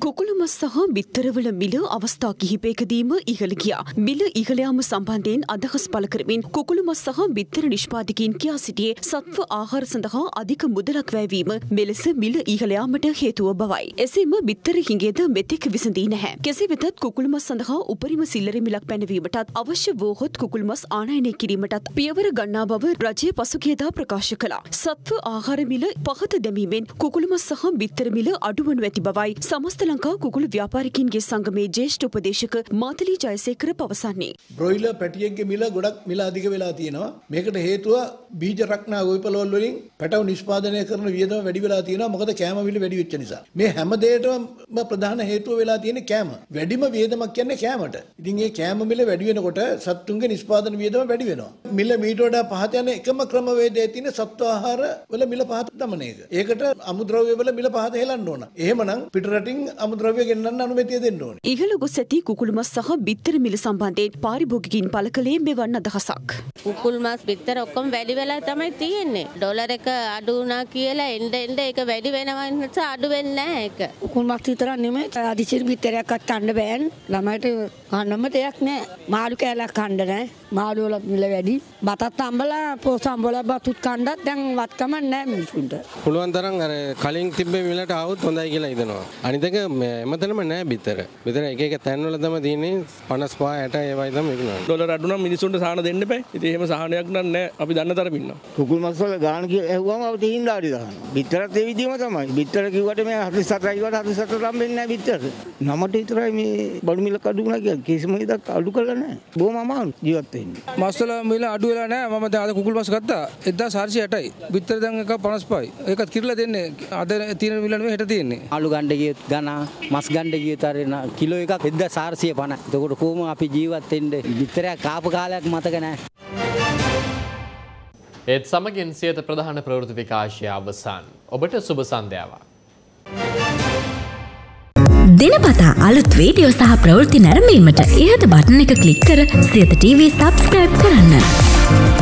කුකුළුම සහ බිත්තරවල මිල අවස්ථා කිහිපයකදීම ඉහළ ගියා. මිල ඉහළ යාම සම්බන්ධයෙන් අදහස් පළ කරමින් කුකුළුම සහ බිත්තර නිෂ්පාදකයින් කියා සිටියේ සත්ව ආහාර සඳහා අධික මුදලක් වැයවීම මෙලෙස මිල ඉහළ යාමට හේතුව බවයි. එසේම බිත්තර හිඟේද මෙතෙක් විසඳී නැහැ. කෙසේ වෙතත් කුකුළුම සඳහා උපරිම සිල්ලර මිලක් පැනවීමටත් අවශ්‍ය වූහොත් කුකුළුමස් ආනයනය කිරීමටත් පියවර ගන්නා බව රජය පසුගියදා ප්‍රකාශ කළා. සත්ව ආහාර මිල පහත දැමීමෙන් කුකුළුමස් සහ බිත්තර මිල අඩුවනු ඇති බවයි සමස්තලා ලංකා කුකුළු ව්‍යාපාරිකින්ගේ සංගමේ ජේෂ්ඨ උපදේශක මාතලී ජයසේකර පවසන්නේ. බ්‍රොයිලර් පැටියෙක්ගේ මිල ගොඩක් මිල අධික වෙලා තියෙනවා. මේකට හේතුව බීජ රක්නා ගොවිපළවල් වලින් පැටව නිෂ්පාදනය කරන වියදම වැඩි වෙලා තියෙනවා. මොකද කෑම මිල වැඩි වෙච්ච නිසා. මේ හැම දෙයකටම ප්‍රධාන හේතුව වෙලා තියෙන්නේ කෑම. වැඩිම වියදමක් කියන්නේ කෑමට. ඉතින් ඒ කෑම මිල වැඩි වෙනකොට සත්තුන්ගේ නිෂ්පාදන වියදම වැඩි වෙනවා. මිල මීට වඩා පහත යන එකම ක්‍රමවේදය තියෙන සත්ව ආහාර වල මිල පහත දමන එක. ඒකට අමුද්‍රව්‍ය වල මිල පහත හෙලන්න ඕන. එහෙමනම් පිටරටින් අමුද්‍රව්‍ය ගෙන්වන්න අනුමැතිය දෙන්න ඕනේ. ඉහළ ගොස් ඇති කුකුළු මස් සහ බිත්තර මිල සම්බන්ධයෙන් පාරිභෝගිකින් පළ කළේ මෙවන් අදහසක්. කුකුළු මස් බිත්තර ඔක්කොම වැඩි වෙලා තමයි තියෙන්නේ. ඩොලර් එක අඩු වුණා කියලා එන්න එන්න ඒක වැඩි වෙනවා නිසා අඩු වෙන්නේ නැහැ ඒක. කුකුළු මස් විතරක් නෙමෙයි අදිසිරි බිත්තරයක් අත්තන්න බෑන්. ළමයට කන්නම දෙයක් නැහැ. මාළු කෑලක් කන්න නැහැ. මාළු වල මිල වැඩි. බතත් අම්බලා පෝස අම්බලා බතුත් කන්නත් දැන් වත්කම නැහැ මිනිසුන්ට. පුළුවන් තරම් අර කලින් තිබ්බේ මිලට ආවොත් හොඳයි කියලා හිතනවා. අනිත් එක එමතනම නෑ බිතර බිතර එක තැන්වල තම තියන්නේ පනස් පා ඇට ඒවයිතම එකන ොල රඩුන මිනිසුන්ට සහන දෙන්න පැ ඒම සහනයක් නන්න අපි දන්න තරමින්න කුකුල් මස්සල ගාන ඇවම තීන් ඩාඩි දහන්න බිත්තරත් ඒ විදිීම තමයි බිත්තර කිවට මේ හරි සතයිවට හරි සත ලම්බෙන්න බිත්තර නමට විතරයි මේ බඩුමිල කඩුුණ කිය කිසිම දක් අඩු කරන බෝම අමාන් ජීවත්තෙන් මස්සල මිල අඩුවලා නෑ මම දාද කුකුල් මස් ගත්තා එදා සාර්ෂි ඇටයි බිත්තර දඟ පනස් පයි ඒකත් කිරලා දෙන්නේ අද තින විලන හට තියන්නේ අලු ගණ්ඩ ගන්න මස් ගණ්ඩ ගියතරෙන කිලෝ එකක් එද සාර්සිය පණ තකොට කෝම අපි ජීවත්තෙන්ට විිතරයක් කාප කාලයක් මතකනෑ. ඒත් සමගින් සියත ප්‍රධාන ප්‍රවෘති විකාශය අවසන් ඔබට සුභ සන්ධ්‍යාවක්. දෙනපතා අලුත් වීඩියෝ සහ ප්‍රවෘති නැරමීමට ඉහත බටන එක කලික් කර සියත TV සබස්ක්‍රයිබ් කරන්න.